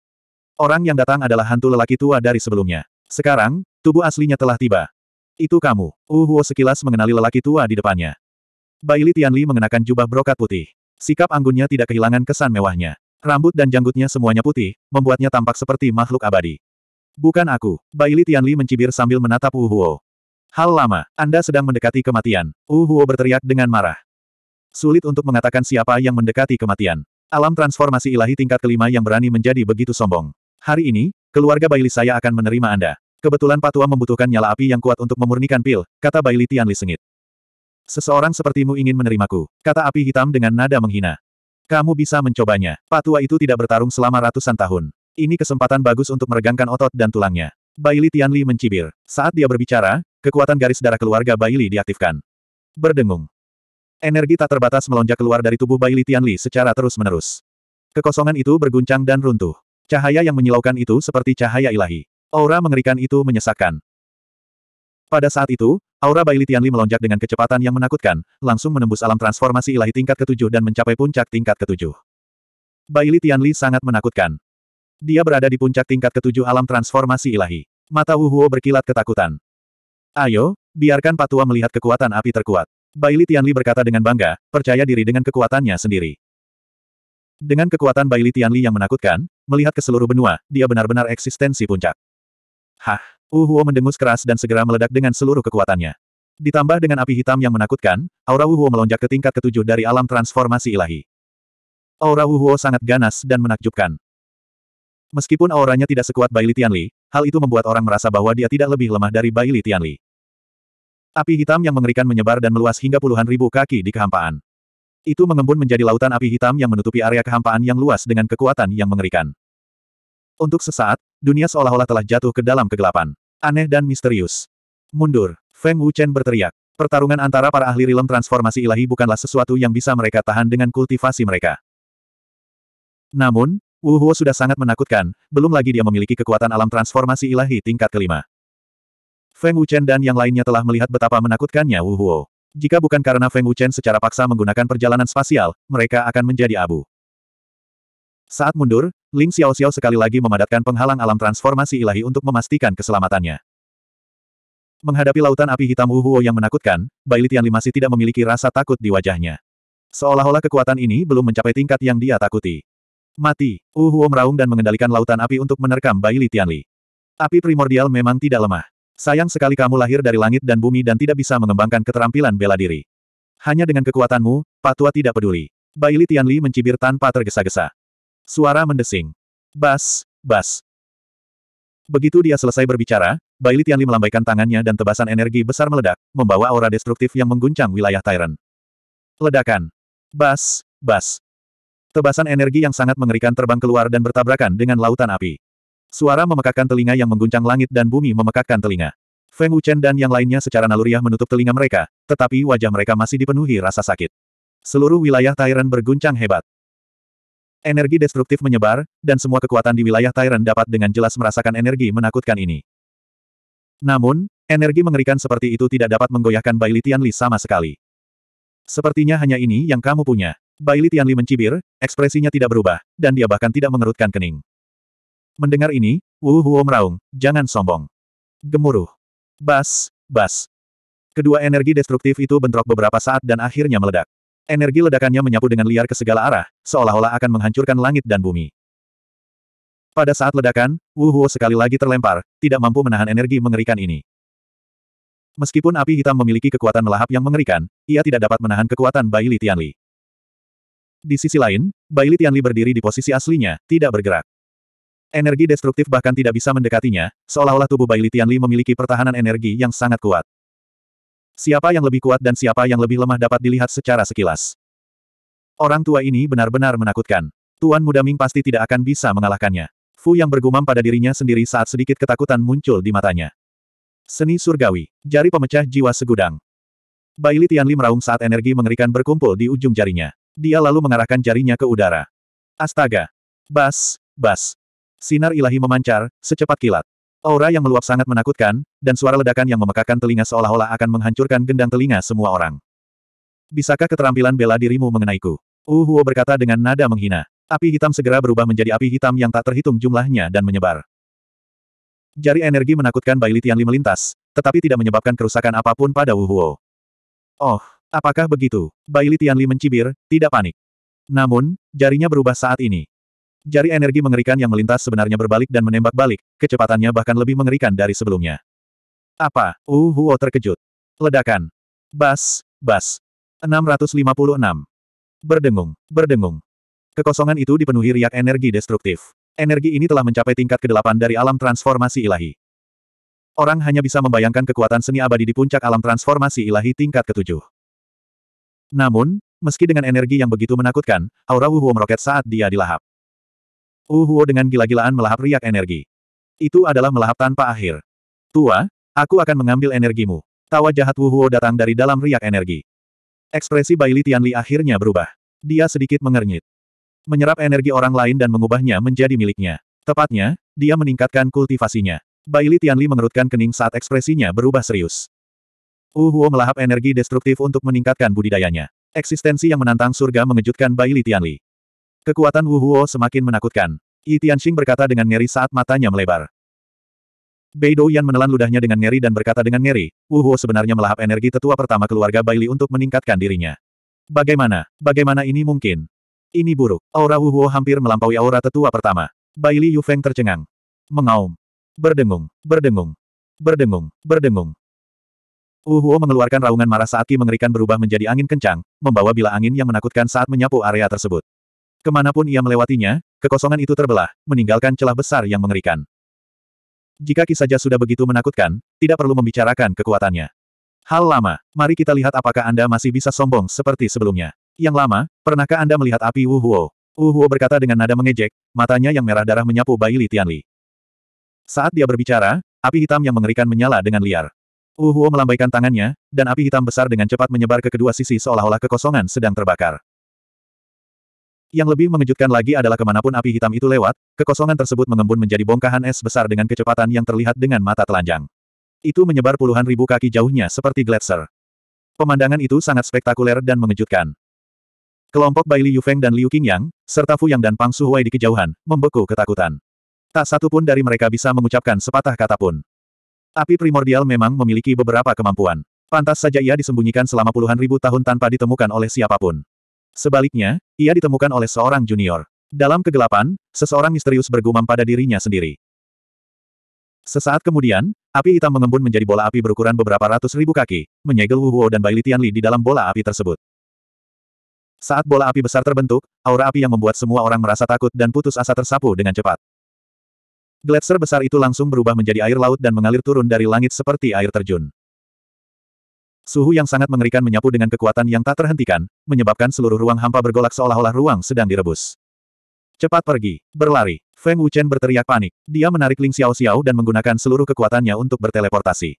Orang yang datang adalah hantu lelaki tua dari sebelumnya. Sekarang, tubuh aslinya telah tiba. Itu kamu. Wu uh, sekilas mengenali lelaki tua di depannya. Baili Tianli mengenakan jubah brokat putih. Sikap anggunnya tidak kehilangan kesan mewahnya. Rambut dan janggutnya semuanya putih, membuatnya tampak seperti makhluk abadi. Bukan aku. Baili Tianli mencibir sambil menatap Wu uh, Hal lama, Anda sedang mendekati kematian. Wu uh, berteriak dengan marah. Sulit untuk mengatakan siapa yang mendekati kematian. Alam transformasi ilahi tingkat kelima yang berani menjadi begitu sombong. Hari ini, Keluarga Baili saya akan menerima Anda. Kebetulan Patua membutuhkan nyala api yang kuat untuk memurnikan pil, kata Baili Tianli sengit. Seseorang sepertimu ingin menerimaku, kata api hitam dengan nada menghina. Kamu bisa mencobanya. Patua itu tidak bertarung selama ratusan tahun. Ini kesempatan bagus untuk meregangkan otot dan tulangnya. Baili Tianli mencibir. Saat dia berbicara, kekuatan garis darah keluarga Baili diaktifkan. Berdengung. Energi tak terbatas melonjak keluar dari tubuh Baili Tianli secara terus-menerus. Kekosongan itu berguncang dan runtuh. Cahaya yang menyilaukan itu seperti cahaya ilahi. Aura mengerikan itu menyesakkan. Pada saat itu, aura Baili Tianli melonjak dengan kecepatan yang menakutkan, langsung menembus alam transformasi ilahi tingkat ketujuh dan mencapai puncak tingkat ketujuh. Baili Tianli sangat menakutkan. Dia berada di puncak tingkat ketujuh alam transformasi ilahi. Mata Wuhuo berkilat ketakutan. Ayo, biarkan Patua melihat kekuatan api terkuat. Baili Tianli berkata dengan bangga, percaya diri dengan kekuatannya sendiri. Dengan kekuatan Bai Li Tianli yang menakutkan, melihat ke seluruh benua, dia benar-benar eksistensi puncak. Hah! Uhuo mendengus keras dan segera meledak dengan seluruh kekuatannya. Ditambah dengan api hitam yang menakutkan, aura Uhuo melonjak ke tingkat ketujuh dari alam transformasi ilahi. Aura Uhuo sangat ganas dan menakjubkan. Meskipun auranya tidak sekuat Bai Li Tianli, hal itu membuat orang merasa bahwa dia tidak lebih lemah dari Bai Li Tianli. Api hitam yang mengerikan menyebar dan meluas hingga puluhan ribu kaki di kehampaan. Itu mengembun menjadi lautan api hitam yang menutupi area kehampaan yang luas dengan kekuatan yang mengerikan. Untuk sesaat, dunia seolah-olah telah jatuh ke dalam kegelapan. Aneh dan misterius. Mundur, Feng Wuchen berteriak. Pertarungan antara para ahli rilem transformasi ilahi bukanlah sesuatu yang bisa mereka tahan dengan kultivasi mereka. Namun, Wu Huo sudah sangat menakutkan, belum lagi dia memiliki kekuatan alam transformasi ilahi tingkat kelima. Feng Wuchen dan yang lainnya telah melihat betapa menakutkannya Wu Huo. Jika bukan karena Feng Wuchen secara paksa menggunakan perjalanan spasial, mereka akan menjadi abu. Saat mundur, Ling Xiao Xiao sekali lagi memadatkan penghalang alam transformasi ilahi untuk memastikan keselamatannya. Menghadapi lautan api hitam Wu Huo yang menakutkan, Bai Li Tianli masih tidak memiliki rasa takut di wajahnya. Seolah-olah kekuatan ini belum mencapai tingkat yang dia takuti. Mati, Wu Huo meraung dan mengendalikan lautan api untuk menerkam Bai Li Tianli. Api primordial memang tidak lemah. Sayang sekali kamu lahir dari langit dan bumi dan tidak bisa mengembangkan keterampilan bela diri. Hanya dengan kekuatanmu, Patua tidak peduli. Baili Tianli mencibir tanpa tergesa-gesa. Suara mendesing. Bas, bas. Begitu dia selesai berbicara, Baili Tianli melambaikan tangannya dan tebasan energi besar meledak, membawa aura destruktif yang mengguncang wilayah Tyrant. Ledakan. Bas, bas. Tebasan energi yang sangat mengerikan terbang keluar dan bertabrakan dengan lautan api. Suara memekakkan telinga yang mengguncang langit dan bumi memekakkan telinga. Feng Wuchen dan yang lainnya secara naluriah menutup telinga mereka, tetapi wajah mereka masih dipenuhi rasa sakit. Seluruh wilayah Tyran berguncang hebat. Energi destruktif menyebar, dan semua kekuatan di wilayah Tyran dapat dengan jelas merasakan energi menakutkan ini. Namun, energi mengerikan seperti itu tidak dapat menggoyahkan Baili Tianli sama sekali. Sepertinya hanya ini yang kamu punya. Baili Tianli mencibir, ekspresinya tidak berubah, dan dia bahkan tidak mengerutkan kening. Mendengar ini, Wu Huo meraung, jangan sombong. Gemuruh. Bas, bas. Kedua energi destruktif itu bentrok beberapa saat dan akhirnya meledak. Energi ledakannya menyapu dengan liar ke segala arah, seolah-olah akan menghancurkan langit dan bumi. Pada saat ledakan, Wu Huo sekali lagi terlempar, tidak mampu menahan energi mengerikan ini. Meskipun api hitam memiliki kekuatan melahap yang mengerikan, ia tidak dapat menahan kekuatan Bai Li Tianli. Di sisi lain, Bai Li Tianli berdiri di posisi aslinya, tidak bergerak. Energi destruktif bahkan tidak bisa mendekatinya, seolah-olah tubuh Bai Litianli memiliki pertahanan energi yang sangat kuat. Siapa yang lebih kuat dan siapa yang lebih lemah dapat dilihat secara sekilas. Orang tua ini benar-benar menakutkan. Tuan muda Ming pasti tidak akan bisa mengalahkannya. Fu yang bergumam pada dirinya sendiri saat sedikit ketakutan muncul di matanya. Seni surgawi, jari pemecah jiwa segudang. Bai Tianli meraung saat energi mengerikan berkumpul di ujung jarinya. Dia lalu mengarahkan jarinya ke udara. Astaga! Bas, bas, Sinar ilahi memancar, secepat kilat. Aura yang meluap sangat menakutkan, dan suara ledakan yang memekakan telinga seolah-olah akan menghancurkan gendang telinga semua orang. Bisakah keterampilan bela dirimu mengenaiku? Uhuo uh, berkata dengan nada menghina. Api hitam segera berubah menjadi api hitam yang tak terhitung jumlahnya dan menyebar. Jari energi menakutkan Bai Tianli melintas, tetapi tidak menyebabkan kerusakan apapun pada Uhuo. Oh, apakah begitu? Bai Tianli mencibir, tidak panik. Namun, jarinya berubah saat ini. Jari energi mengerikan yang melintas sebenarnya berbalik dan menembak balik, kecepatannya bahkan lebih mengerikan dari sebelumnya. Apa? Uhuo uh, terkejut. Ledakan. Bas, bas. 656. Berdengung, berdengung. Kekosongan itu dipenuhi riak energi destruktif. Energi ini telah mencapai tingkat ke-8 dari alam transformasi ilahi. Orang hanya bisa membayangkan kekuatan seni abadi di puncak alam transformasi ilahi tingkat ketujuh. Namun, meski dengan energi yang begitu menakutkan, aura Wuhuo meroket saat dia dilahap. Uhuo dengan gila-gilaan melahap riak energi. Itu adalah melahap tanpa akhir. Tua, aku akan mengambil energimu. Tawa jahat Wuhuo datang dari dalam riak energi. Ekspresi Baili Tianli akhirnya berubah. Dia sedikit mengernyit. Menyerap energi orang lain dan mengubahnya menjadi miliknya. Tepatnya, dia meningkatkan kultivasinya. Baili Tianli mengerutkan kening saat ekspresinya berubah serius. Uhuo melahap energi destruktif untuk meningkatkan budidayanya. Eksistensi yang menantang surga mengejutkan Baili Tianli. Kekuatan Wu Huo semakin menakutkan. Yi Tianxing berkata dengan ngeri saat matanya melebar. Bei Douyan menelan ludahnya dengan ngeri dan berkata dengan ngeri, Wu Huo sebenarnya melahap energi tetua pertama keluarga Baili untuk meningkatkan dirinya. Bagaimana? Bagaimana ini mungkin? Ini buruk. Aura Wu Huo hampir melampaui aura tetua pertama. Yu Feng tercengang. Mengaum. Berdengung, berdengung, berdengung, berdengung. Wu Huo mengeluarkan raungan marah saat Ki mengerikan berubah menjadi angin kencang, membawa bila angin yang menakutkan saat menyapu area tersebut. Kemanapun ia melewatinya, kekosongan itu terbelah, meninggalkan celah besar yang mengerikan. Jika Ki sudah begitu menakutkan, tidak perlu membicarakan kekuatannya. Hal lama, mari kita lihat apakah Anda masih bisa sombong seperti sebelumnya. Yang lama, pernahkah Anda melihat api Wu Huo? Wu Huo berkata dengan nada mengejek, matanya yang merah darah menyapu bayi Li Tianli. Saat dia berbicara, api hitam yang mengerikan menyala dengan liar. Wu Huo melambaikan tangannya, dan api hitam besar dengan cepat menyebar ke kedua sisi seolah-olah kekosongan sedang terbakar. Yang lebih mengejutkan lagi adalah kemanapun api hitam itu lewat, kekosongan tersebut mengembun menjadi bongkahan es besar dengan kecepatan yang terlihat dengan mata telanjang. Itu menyebar puluhan ribu kaki jauhnya seperti gletser. Pemandangan itu sangat spektakuler dan mengejutkan. Kelompok Bai Li Yufeng dan Liu Qingyang, serta Yang dan Pang Suhuai di kejauhan, membeku ketakutan. Tak satu pun dari mereka bisa mengucapkan sepatah kata pun. Api primordial memang memiliki beberapa kemampuan. Pantas saja ia disembunyikan selama puluhan ribu tahun tanpa ditemukan oleh siapapun. Sebaliknya, ia ditemukan oleh seorang junior. Dalam kegelapan, seseorang misterius bergumam pada dirinya sendiri. Sesaat kemudian, api hitam mengembun menjadi bola api berukuran beberapa ratus ribu kaki, menyegel Wu Huo dan Bai Li di dalam bola api tersebut. Saat bola api besar terbentuk, aura api yang membuat semua orang merasa takut dan putus asa tersapu dengan cepat. Gletser besar itu langsung berubah menjadi air laut dan mengalir turun dari langit seperti air terjun. Suhu yang sangat mengerikan menyapu dengan kekuatan yang tak terhentikan, menyebabkan seluruh ruang hampa bergolak seolah-olah ruang sedang direbus. Cepat pergi, berlari. Feng Wuchen berteriak panik. Dia menarik Ling Xiao Xiao dan menggunakan seluruh kekuatannya untuk berteleportasi.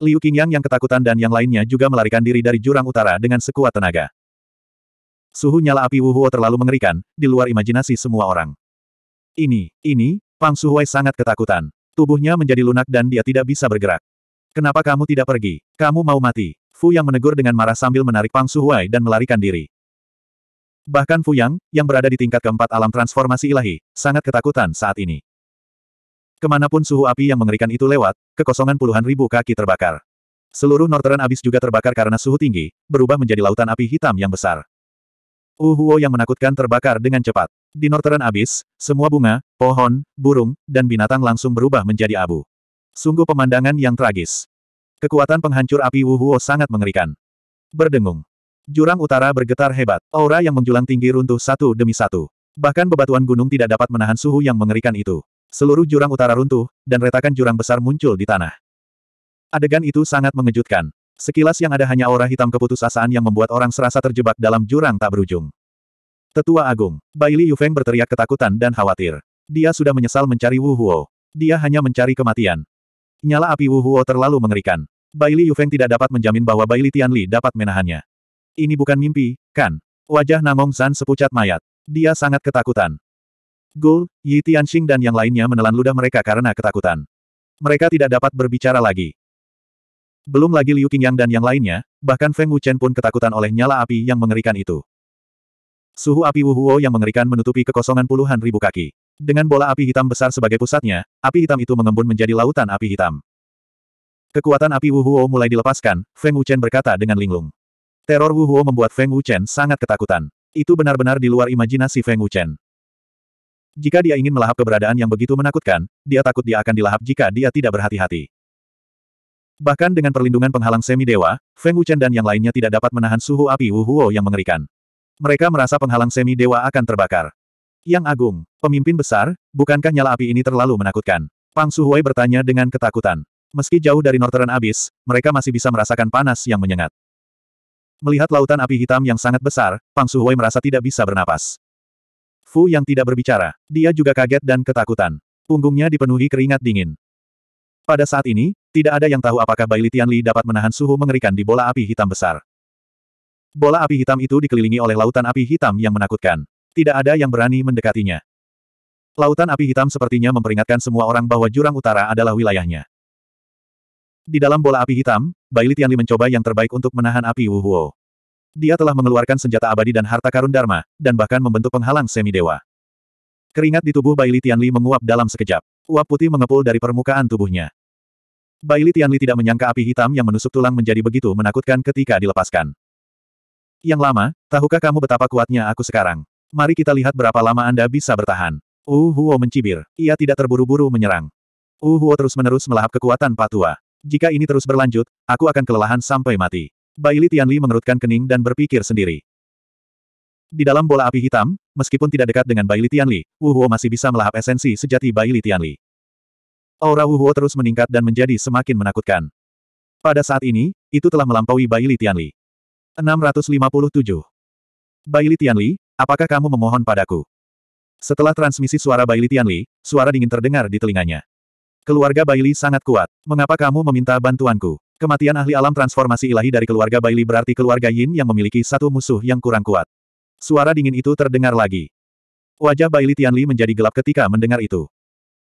Liu Qingyang yang ketakutan dan yang lainnya juga melarikan diri dari jurang utara dengan sekuat tenaga. Suhu nyala api Wuhuo terlalu mengerikan, di luar imajinasi semua orang. Ini, ini, Pang Suhuai sangat ketakutan. Tubuhnya menjadi lunak dan dia tidak bisa bergerak. Kenapa kamu tidak pergi? Kamu mau mati. Fu Yang menegur dengan marah sambil menarik Pang Suhuai dan melarikan diri. Bahkan Fu Yang, yang berada di tingkat keempat alam transformasi ilahi, sangat ketakutan saat ini. Kemanapun suhu api yang mengerikan itu lewat, kekosongan puluhan ribu kaki terbakar. Seluruh Northern Abyss juga terbakar karena suhu tinggi, berubah menjadi lautan api hitam yang besar. Uhuo yang menakutkan terbakar dengan cepat. Di Northern Abyss, semua bunga, pohon, burung, dan binatang langsung berubah menjadi abu. Sungguh pemandangan yang tragis. Kekuatan penghancur api Wuhuo sangat mengerikan. Berdengung. Jurang utara bergetar hebat. Aura yang menjulang tinggi runtuh satu demi satu. Bahkan bebatuan gunung tidak dapat menahan suhu yang mengerikan itu. Seluruh jurang utara runtuh, dan retakan jurang besar muncul di tanah. Adegan itu sangat mengejutkan. Sekilas yang ada hanya aura hitam keputusasaan yang membuat orang serasa terjebak dalam jurang tak berujung. Tetua Agung, Baili Yufeng berteriak ketakutan dan khawatir. Dia sudah menyesal mencari Wu Huo. Dia hanya mencari kematian. Nyala api Wuhuo terlalu mengerikan. Bai Li Yufeng tidak dapat menjamin bahwa Bai Li Tianli dapat menahannya. Ini bukan mimpi, kan? Wajah Namong San sepucat mayat. Dia sangat ketakutan. Gul, Yi Tianxing dan yang lainnya menelan ludah mereka karena ketakutan. Mereka tidak dapat berbicara lagi. Belum lagi Liu Qingyang dan yang lainnya, bahkan Feng Wuchen pun ketakutan oleh nyala api yang mengerikan itu. Suhu api Wuhuo yang mengerikan menutupi kekosongan puluhan ribu kaki. Dengan bola api hitam besar sebagai pusatnya, api hitam itu mengembun menjadi lautan api hitam. Kekuatan api Wu Huo mulai dilepaskan, Feng Wuchen berkata dengan linglung. Teror Wu Wuhuo membuat Feng Wuchen sangat ketakutan. Itu benar-benar di luar imajinasi Feng Wuchen. Jika dia ingin melahap keberadaan yang begitu menakutkan, dia takut dia akan dilahap jika dia tidak berhati-hati. Bahkan dengan perlindungan penghalang semi-dewa, Feng Wuchen dan yang lainnya tidak dapat menahan suhu api Wu Huo yang mengerikan. Mereka merasa penghalang semi-dewa akan terbakar. Yang Agung, pemimpin besar, bukankah nyala api ini terlalu menakutkan? Pang Suhuai bertanya dengan ketakutan. Meski jauh dari Northern Abyss, mereka masih bisa merasakan panas yang menyengat. Melihat lautan api hitam yang sangat besar, Pang Suhuai merasa tidak bisa bernapas. Fu yang tidak berbicara, dia juga kaget dan ketakutan. Punggungnya dipenuhi keringat dingin. Pada saat ini, tidak ada yang tahu apakah Bai Li dapat menahan suhu mengerikan di bola api hitam besar. Bola api hitam itu dikelilingi oleh lautan api hitam yang menakutkan. Tidak ada yang berani mendekatinya. Lautan api hitam sepertinya memperingatkan semua orang bahwa jurang utara adalah wilayahnya. Di dalam bola api hitam, Baili Tianli mencoba yang terbaik untuk menahan api Wu Huo. Dia telah mengeluarkan senjata abadi dan harta karun Dharma, dan bahkan membentuk penghalang semi-dewa. Keringat di tubuh Baili Tianli menguap dalam sekejap. Uap putih mengepul dari permukaan tubuhnya. Baili Tianli tidak menyangka api hitam yang menusuk tulang menjadi begitu menakutkan ketika dilepaskan. Yang lama, tahukah kamu betapa kuatnya aku sekarang? Mari kita lihat berapa lama Anda bisa bertahan. Uh Huo mencibir. Ia tidak terburu-buru menyerang. Uh Huo terus-menerus melahap kekuatan patua. Jika ini terus berlanjut, aku akan kelelahan sampai mati. Bai Li Tianli mengerutkan kening dan berpikir sendiri. Di dalam bola api hitam, meskipun tidak dekat dengan Bai Li Tianli, Wu uh, Huo masih bisa melahap esensi sejati Bai Li Tianli. Aura Wu uh, Huo terus meningkat dan menjadi semakin menakutkan. Pada saat ini, itu telah melampaui Bai Li Tianli. 657. Bai Li Tianli, Apakah kamu memohon padaku? Setelah transmisi suara Bailey Tianli, suara dingin terdengar di telinganya. Keluarga Baili sangat kuat. Mengapa kamu meminta bantuanku? Kematian ahli alam transformasi ilahi dari keluarga Baili berarti keluarga Yin yang memiliki satu musuh yang kurang kuat. Suara dingin itu terdengar lagi. Wajah Baili Tianli menjadi gelap ketika mendengar itu.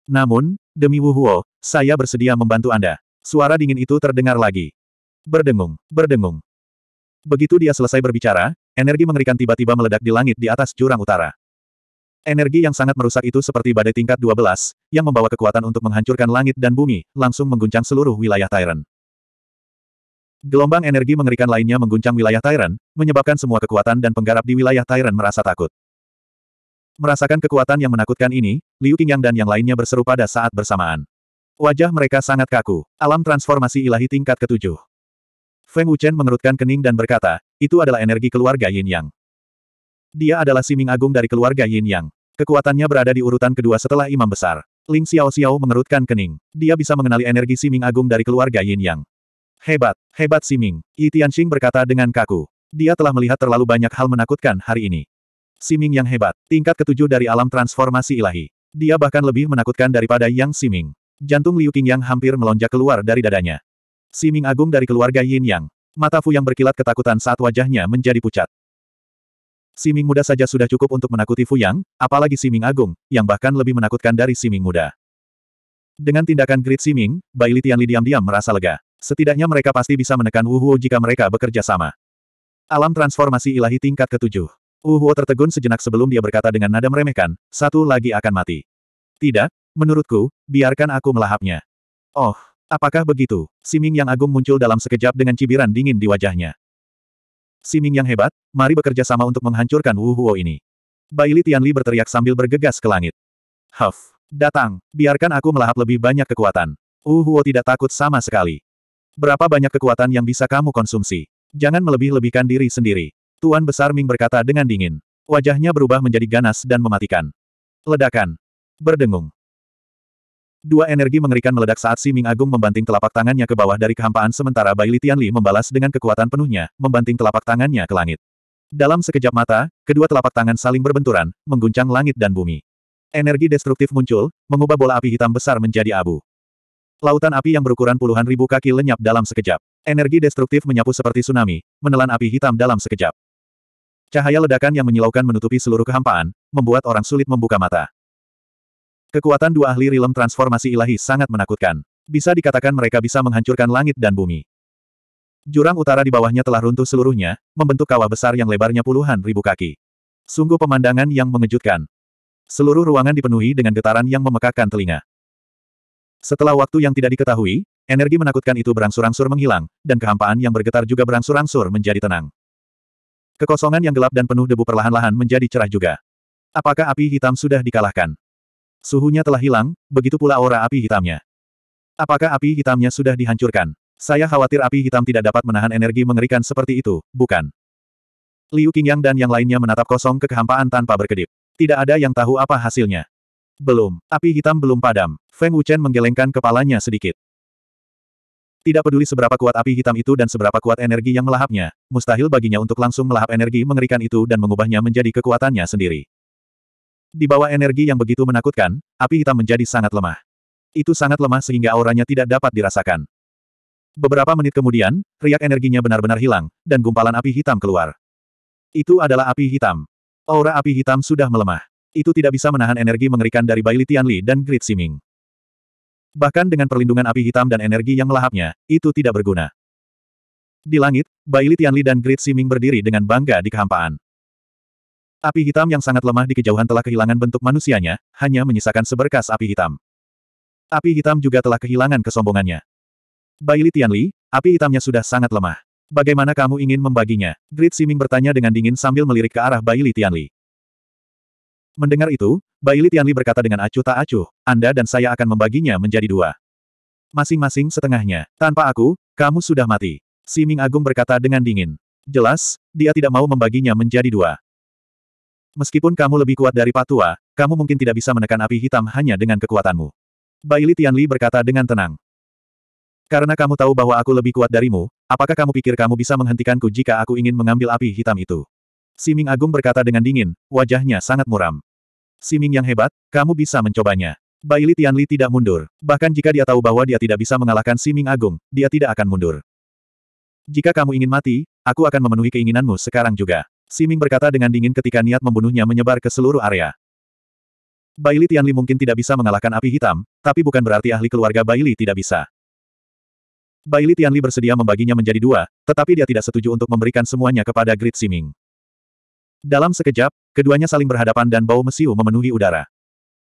Namun, demi Wu Huo, saya bersedia membantu Anda. Suara dingin itu terdengar lagi. Berdengung, berdengung. Begitu dia selesai berbicara, energi mengerikan tiba-tiba meledak di langit di atas jurang utara. Energi yang sangat merusak itu seperti badai tingkat 12, yang membawa kekuatan untuk menghancurkan langit dan bumi, langsung mengguncang seluruh wilayah Tyrant. Gelombang energi mengerikan lainnya mengguncang wilayah Tyrant, menyebabkan semua kekuatan dan penggarap di wilayah Tyrant merasa takut. Merasakan kekuatan yang menakutkan ini, Liu Qingyang dan yang lainnya berseru pada saat bersamaan. Wajah mereka sangat kaku. Alam transformasi ilahi tingkat ketujuh. Feng Wuchen mengerutkan kening dan berkata, itu adalah energi keluarga Yin Yang. Dia adalah siming agung dari keluarga Yin Yang. Kekuatannya berada di urutan kedua setelah Imam Besar. Ling Xiao Xiao mengerutkan kening. Dia bisa mengenali energi siming agung dari keluarga Yin Yang. Hebat, hebat siming. Yi Tianxing berkata dengan kaku. Dia telah melihat terlalu banyak hal menakutkan hari ini. Siming yang hebat, tingkat ketujuh dari alam transformasi ilahi. Dia bahkan lebih menakutkan daripada Yang Siming. Jantung Liu Qingyang hampir melonjak keluar dari dadanya. Si Ming Agung dari keluarga Yin Yang. Mata Fu yang berkilat ketakutan saat wajahnya menjadi pucat. Si Ming muda saja sudah cukup untuk menakuti Fu Yang, apalagi Si Ming Agung, yang bahkan lebih menakutkan dari Si Ming muda. Dengan tindakan Grid Si Ming, Bai Li Tianli diam-diam merasa lega. Setidaknya mereka pasti bisa menekan Wu Huo jika mereka bekerja sama. Alam transformasi ilahi tingkat ketujuh. Wu Huo tertegun sejenak sebelum dia berkata dengan nada meremehkan, satu lagi akan mati. Tidak, menurutku, biarkan aku melahapnya. Oh, Apakah begitu? Siming yang agung muncul dalam sekejap dengan cibiran dingin di wajahnya. Siming yang hebat, mari bekerja sama untuk menghancurkan Wu Huo ini. Baili Tianli berteriak sambil bergegas ke langit. Huff, datang, biarkan aku melahap lebih banyak kekuatan. Wu Huo tidak takut sama sekali. Berapa banyak kekuatan yang bisa kamu konsumsi? Jangan melebih-lebihkan diri sendiri. Tuan Besar Ming berkata dengan dingin. Wajahnya berubah menjadi ganas dan mematikan. Ledakan. Berdengung. Dua energi mengerikan meledak saat Si Ming Agung membanting telapak tangannya ke bawah dari kehampaan sementara Bai Li Tianli membalas dengan kekuatan penuhnya, membanting telapak tangannya ke langit. Dalam sekejap mata, kedua telapak tangan saling berbenturan, mengguncang langit dan bumi. Energi destruktif muncul, mengubah bola api hitam besar menjadi abu. Lautan api yang berukuran puluhan ribu kaki lenyap dalam sekejap. Energi destruktif menyapu seperti tsunami, menelan api hitam dalam sekejap. Cahaya ledakan yang menyilaukan menutupi seluruh kehampaan, membuat orang sulit membuka mata. Kekuatan dua ahli rilem transformasi ilahi sangat menakutkan. Bisa dikatakan mereka bisa menghancurkan langit dan bumi. Jurang utara di bawahnya telah runtuh seluruhnya, membentuk kawah besar yang lebarnya puluhan ribu kaki. Sungguh pemandangan yang mengejutkan. Seluruh ruangan dipenuhi dengan getaran yang memekakkan telinga. Setelah waktu yang tidak diketahui, energi menakutkan itu berangsur-angsur menghilang, dan kehampaan yang bergetar juga berangsur-angsur menjadi tenang. Kekosongan yang gelap dan penuh debu perlahan-lahan menjadi cerah juga. Apakah api hitam sudah dikalahkan? Suhunya telah hilang, begitu pula aura api hitamnya. Apakah api hitamnya sudah dihancurkan? Saya khawatir api hitam tidak dapat menahan energi mengerikan seperti itu, bukan? Liu Qingyang dan yang lainnya menatap kosong ke kehampaan tanpa berkedip. Tidak ada yang tahu apa hasilnya. Belum, api hitam belum padam. Feng Wuchen menggelengkan kepalanya sedikit. Tidak peduli seberapa kuat api hitam itu dan seberapa kuat energi yang melahapnya, mustahil baginya untuk langsung melahap energi mengerikan itu dan mengubahnya menjadi kekuatannya sendiri. Di bawah energi yang begitu menakutkan, api hitam menjadi sangat lemah. Itu sangat lemah sehingga auranya tidak dapat dirasakan. Beberapa menit kemudian, riak energinya benar-benar hilang, dan gumpalan api hitam keluar. Itu adalah api hitam. Aura api hitam sudah melemah. Itu tidak bisa menahan energi mengerikan dari Bai Li Tianli dan Grid Siming. Bahkan dengan perlindungan api hitam dan energi yang melahapnya, itu tidak berguna. Di langit, Bai Li Tianli dan Grid Siming berdiri dengan bangga di kehampaan. Api hitam yang sangat lemah di kejauhan telah kehilangan bentuk manusianya, hanya menyisakan seberkas api hitam. Api hitam juga telah kehilangan kesombongannya. Baili Tianli, api hitamnya sudah sangat lemah. Bagaimana kamu ingin membaginya? Grid Siming bertanya dengan dingin sambil melirik ke arah Baili Tianli. Mendengar itu, Baili Tianli berkata dengan acuh tak acuh, Anda dan saya akan membaginya menjadi dua. Masing-masing setengahnya. Tanpa aku, kamu sudah mati. Siming Agung berkata dengan dingin. Jelas, dia tidak mau membaginya menjadi dua. Meskipun kamu lebih kuat dari Patua, kamu mungkin tidak bisa menekan api hitam hanya dengan kekuatanmu. Baili Tianli berkata dengan tenang. Karena kamu tahu bahwa aku lebih kuat darimu, apakah kamu pikir kamu bisa menghentikanku jika aku ingin mengambil api hitam itu? Siming Agung berkata dengan dingin, wajahnya sangat muram. Siming yang hebat, kamu bisa mencobanya. Baili Tianli tidak mundur. Bahkan jika dia tahu bahwa dia tidak bisa mengalahkan Siming Agung, dia tidak akan mundur. Jika kamu ingin mati, aku akan memenuhi keinginanmu sekarang juga. Siming berkata dengan dingin ketika niat membunuhnya menyebar ke seluruh area. Baili Tianli mungkin tidak bisa mengalahkan api hitam, tapi bukan berarti ahli keluarga Baili tidak bisa. Baili Tianli bersedia membaginya menjadi dua, tetapi dia tidak setuju untuk memberikan semuanya kepada Grid Siming. Dalam sekejap, keduanya saling berhadapan dan bau mesiu memenuhi udara.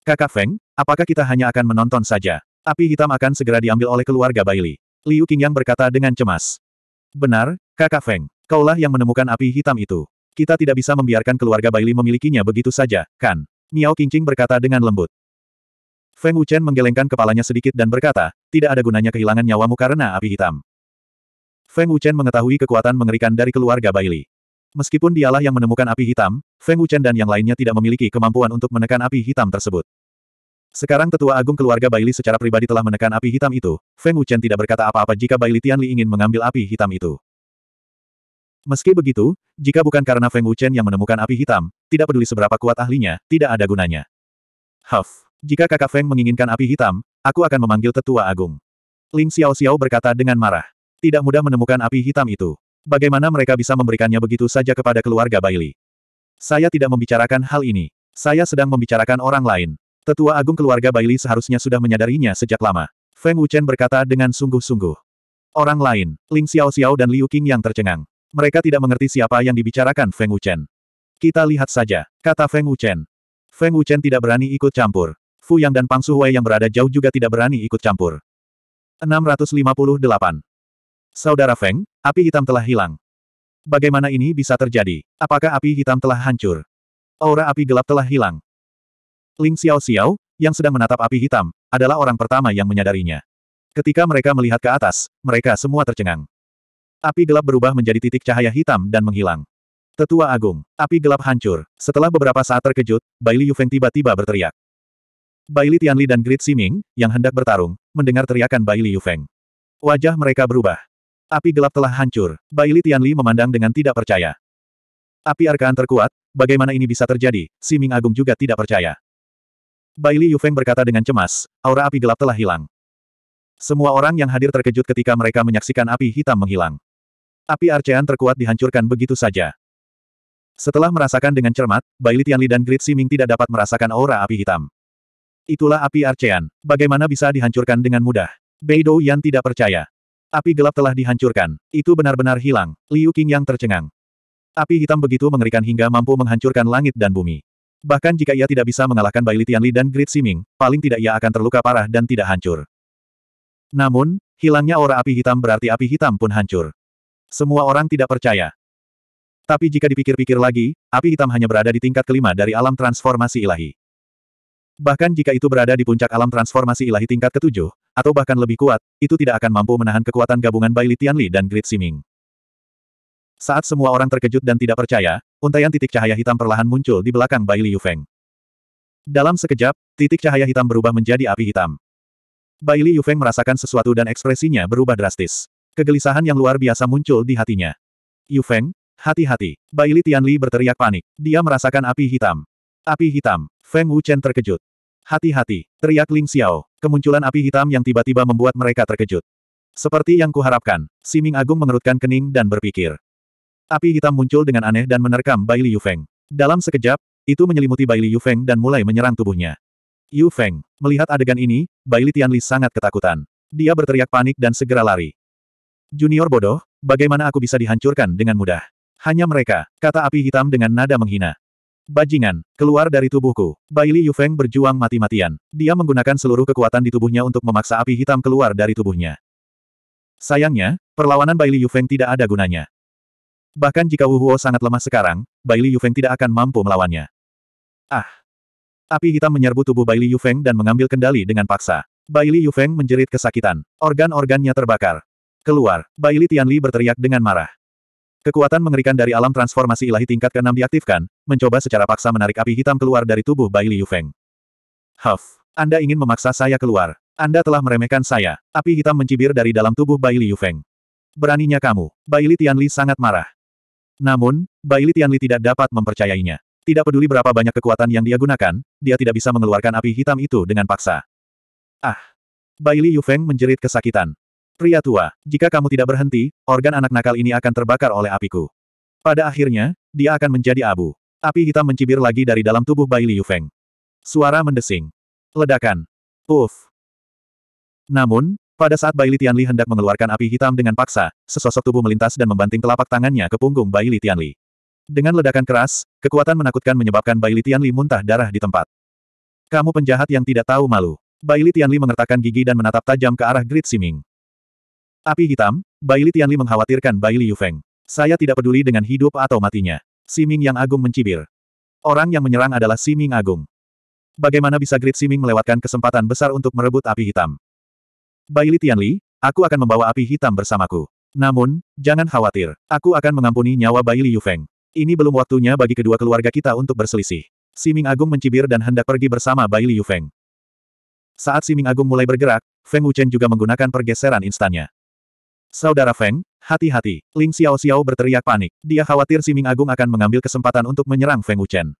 Kakak Feng, apakah kita hanya akan menonton saja? Api hitam akan segera diambil oleh keluarga Baili. Liu Qingyang berkata dengan cemas. Benar, Kakak Feng, kaulah yang menemukan api hitam itu. Kita tidak bisa membiarkan keluarga Bailey memilikinya begitu saja, kan? Miao Qingqing berkata dengan lembut. Feng Wuchen menggelengkan kepalanya sedikit dan berkata, tidak ada gunanya kehilangan nyawamu karena api hitam. Feng Wuchen mengetahui kekuatan mengerikan dari keluarga Bailey. Meskipun dialah yang menemukan api hitam, Feng Wuchen dan yang lainnya tidak memiliki kemampuan untuk menekan api hitam tersebut. Sekarang tetua agung keluarga Bailey secara pribadi telah menekan api hitam itu, Feng Wuchen tidak berkata apa-apa jika Bailey Tianli ingin mengambil api hitam itu. Meski begitu, jika bukan karena Feng Wuchen yang menemukan api hitam, tidak peduli seberapa kuat ahlinya, tidak ada gunanya. Huff, jika kakak Feng menginginkan api hitam, aku akan memanggil tetua agung. Ling Xiao Xiao berkata dengan marah. Tidak mudah menemukan api hitam itu. Bagaimana mereka bisa memberikannya begitu saja kepada keluarga Bailey? Saya tidak membicarakan hal ini. Saya sedang membicarakan orang lain. Tetua agung keluarga Bailey seharusnya sudah menyadarinya sejak lama. Feng Wuchen berkata dengan sungguh-sungguh. Orang lain, Ling Xiao Xiao dan Liu Qing yang tercengang. Mereka tidak mengerti siapa yang dibicarakan Feng Wuchen. Kita lihat saja, kata Feng Wuchen. Feng Wuchen tidak berani ikut campur. Fu Yang dan Pang Suhui yang berada jauh juga tidak berani ikut campur. 658. Saudara Feng, api hitam telah hilang. Bagaimana ini bisa terjadi? Apakah api hitam telah hancur? Aura api gelap telah hilang. Ling Xiao Xiao, yang sedang menatap api hitam, adalah orang pertama yang menyadarinya. Ketika mereka melihat ke atas, mereka semua tercengang. Api gelap berubah menjadi titik cahaya hitam dan menghilang. Tetua Agung, api gelap hancur. Setelah beberapa saat terkejut, Baili Yufeng tiba-tiba berteriak. Baili Tianli dan Grid Siming, yang hendak bertarung, mendengar teriakan Baili Yufeng. Wajah mereka berubah. Api gelap telah hancur. Baili Tianli memandang dengan tidak percaya. Api arkaan terkuat, bagaimana ini bisa terjadi? Siming Agung juga tidak percaya. Yu Yufeng berkata dengan cemas, aura api gelap telah hilang. Semua orang yang hadir terkejut ketika mereka menyaksikan api hitam menghilang. Api Arcean terkuat dihancurkan begitu saja. Setelah merasakan dengan cermat, Bai Tianli dan Grid Siming tidak dapat merasakan aura api hitam. Itulah api Arcean. Bagaimana bisa dihancurkan dengan mudah? Beidou Yan tidak percaya. Api gelap telah dihancurkan. Itu benar-benar hilang. Liu Qing yang tercengang. Api hitam begitu mengerikan hingga mampu menghancurkan langit dan bumi. Bahkan jika ia tidak bisa mengalahkan Bai Tianli dan Grid Siming, paling tidak ia akan terluka parah dan tidak hancur. Namun, hilangnya aura api hitam berarti api hitam pun hancur. Semua orang tidak percaya. Tapi jika dipikir-pikir lagi, api hitam hanya berada di tingkat kelima dari alam transformasi ilahi. Bahkan jika itu berada di puncak alam transformasi ilahi tingkat ketujuh, atau bahkan lebih kuat, itu tidak akan mampu menahan kekuatan gabungan Bai Li Tianli dan Grid Siming. Saat semua orang terkejut dan tidak percaya, untaian titik cahaya hitam perlahan muncul di belakang Bai Li Yufeng. Dalam sekejap, titik cahaya hitam berubah menjadi api hitam. Bai Li Yufeng merasakan sesuatu dan ekspresinya berubah drastis. Kegelisahan yang luar biasa muncul di hatinya. Yu Feng, hati-hati. Bai Li Tianli berteriak panik. Dia merasakan api hitam. Api hitam. Feng Wuchen terkejut. Hati-hati, teriak Ling Xiao. Kemunculan api hitam yang tiba-tiba membuat mereka terkejut. Seperti yang kuharapkan, Siming Agung mengerutkan kening dan berpikir. Api hitam muncul dengan aneh dan menerkam Bai Li Feng. Dalam sekejap, itu menyelimuti Bai Li Feng dan mulai menyerang tubuhnya. Yu Feng, melihat adegan ini, Bai Li Tianli sangat ketakutan. Dia berteriak panik dan segera lari. Junior bodoh, bagaimana aku bisa dihancurkan dengan mudah? Hanya mereka, kata api hitam dengan nada menghina. Bajingan, keluar dari tubuhku. Bai Li Yufeng berjuang mati-matian. Dia menggunakan seluruh kekuatan di tubuhnya untuk memaksa api hitam keluar dari tubuhnya. Sayangnya, perlawanan Bai Li Yufeng tidak ada gunanya. Bahkan jika Wu Huo sangat lemah sekarang, Bai Li Yufeng tidak akan mampu melawannya. Ah! Api hitam menyerbu tubuh Bai Li Yufeng dan mengambil kendali dengan paksa. Bai Li Yufeng menjerit kesakitan. Organ-organnya terbakar. Keluar, Bai Li Tianli berteriak dengan marah. Kekuatan mengerikan dari alam transformasi ilahi tingkat ke-6 diaktifkan, mencoba secara paksa menarik api hitam keluar dari tubuh Bai Li Yufeng. Huff, Anda ingin memaksa saya keluar. Anda telah meremehkan saya. Api hitam mencibir dari dalam tubuh Bai Li Yufeng. Beraninya kamu, Bai Li Tianli sangat marah. Namun, Bai Li Tianli tidak dapat mempercayainya. Tidak peduli berapa banyak kekuatan yang dia gunakan, dia tidak bisa mengeluarkan api hitam itu dengan paksa. Ah! Bai Li Yufeng menjerit kesakitan. Pria tua, jika kamu tidak berhenti, organ anak nakal ini akan terbakar oleh apiku. Pada akhirnya, dia akan menjadi abu. Api hitam mencibir lagi dari dalam tubuh Bai Liu Feng. Suara mendesing. Ledakan. Puff. Namun, pada saat Bai Li Tianli hendak mengeluarkan api hitam dengan paksa, sesosok tubuh melintas dan membanting telapak tangannya ke punggung Bai Li Tianli. Dengan ledakan keras, kekuatan menakutkan menyebabkan Bai Li Tianli muntah darah di tempat. Kamu penjahat yang tidak tahu malu. Bai Li Tianli mengertakkan gigi dan menatap tajam ke arah Grid Siming. Api hitam, Baili Tianli mengkhawatirkan Baili Yufeng. Saya tidak peduli dengan hidup atau matinya. Siming yang agung mencibir. Orang yang menyerang adalah Siming agung. Bagaimana bisa Grid Siming melewatkan kesempatan besar untuk merebut api hitam? Baili Tianli, aku akan membawa api hitam bersamaku. Namun, jangan khawatir. Aku akan mengampuni nyawa Baili Yufeng. Ini belum waktunya bagi kedua keluarga kita untuk berselisih. Siming Agung mencibir dan hendak pergi bersama Baili Yufeng. Saat Siming Agung mulai bergerak, Feng Wuchen juga menggunakan pergeseran instannya. Saudara Feng, hati-hati, Ling Xiao Xiao berteriak panik. Dia khawatir Si Ming Agung akan mengambil kesempatan untuk menyerang Feng Wuchen.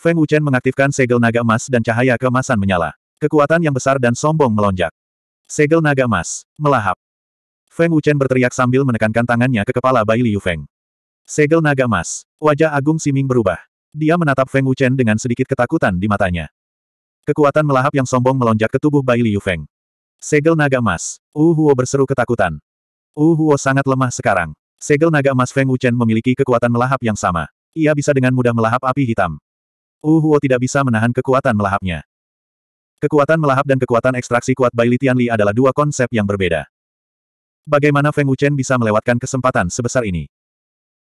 Feng Wuchen mengaktifkan segel naga emas dan cahaya kemasan menyala. Kekuatan yang besar dan sombong melonjak. Segel naga emas, melahap. Feng Wuchen berteriak sambil menekankan tangannya ke kepala Bai Liu Feng. Segel naga emas, wajah Agung si Ming berubah. Dia menatap Feng Wuchen dengan sedikit ketakutan di matanya. Kekuatan melahap yang sombong melonjak ke tubuh Bai Liu Feng. Segel naga emas. Wu Huo berseru ketakutan. Wu Huo sangat lemah sekarang. Segel naga emas Feng Wuchen memiliki kekuatan melahap yang sama. Ia bisa dengan mudah melahap api hitam. Wu Huo tidak bisa menahan kekuatan melahapnya. Kekuatan melahap dan kekuatan ekstraksi kuat Bai Li adalah dua konsep yang berbeda. Bagaimana Feng Wuchen bisa melewatkan kesempatan sebesar ini?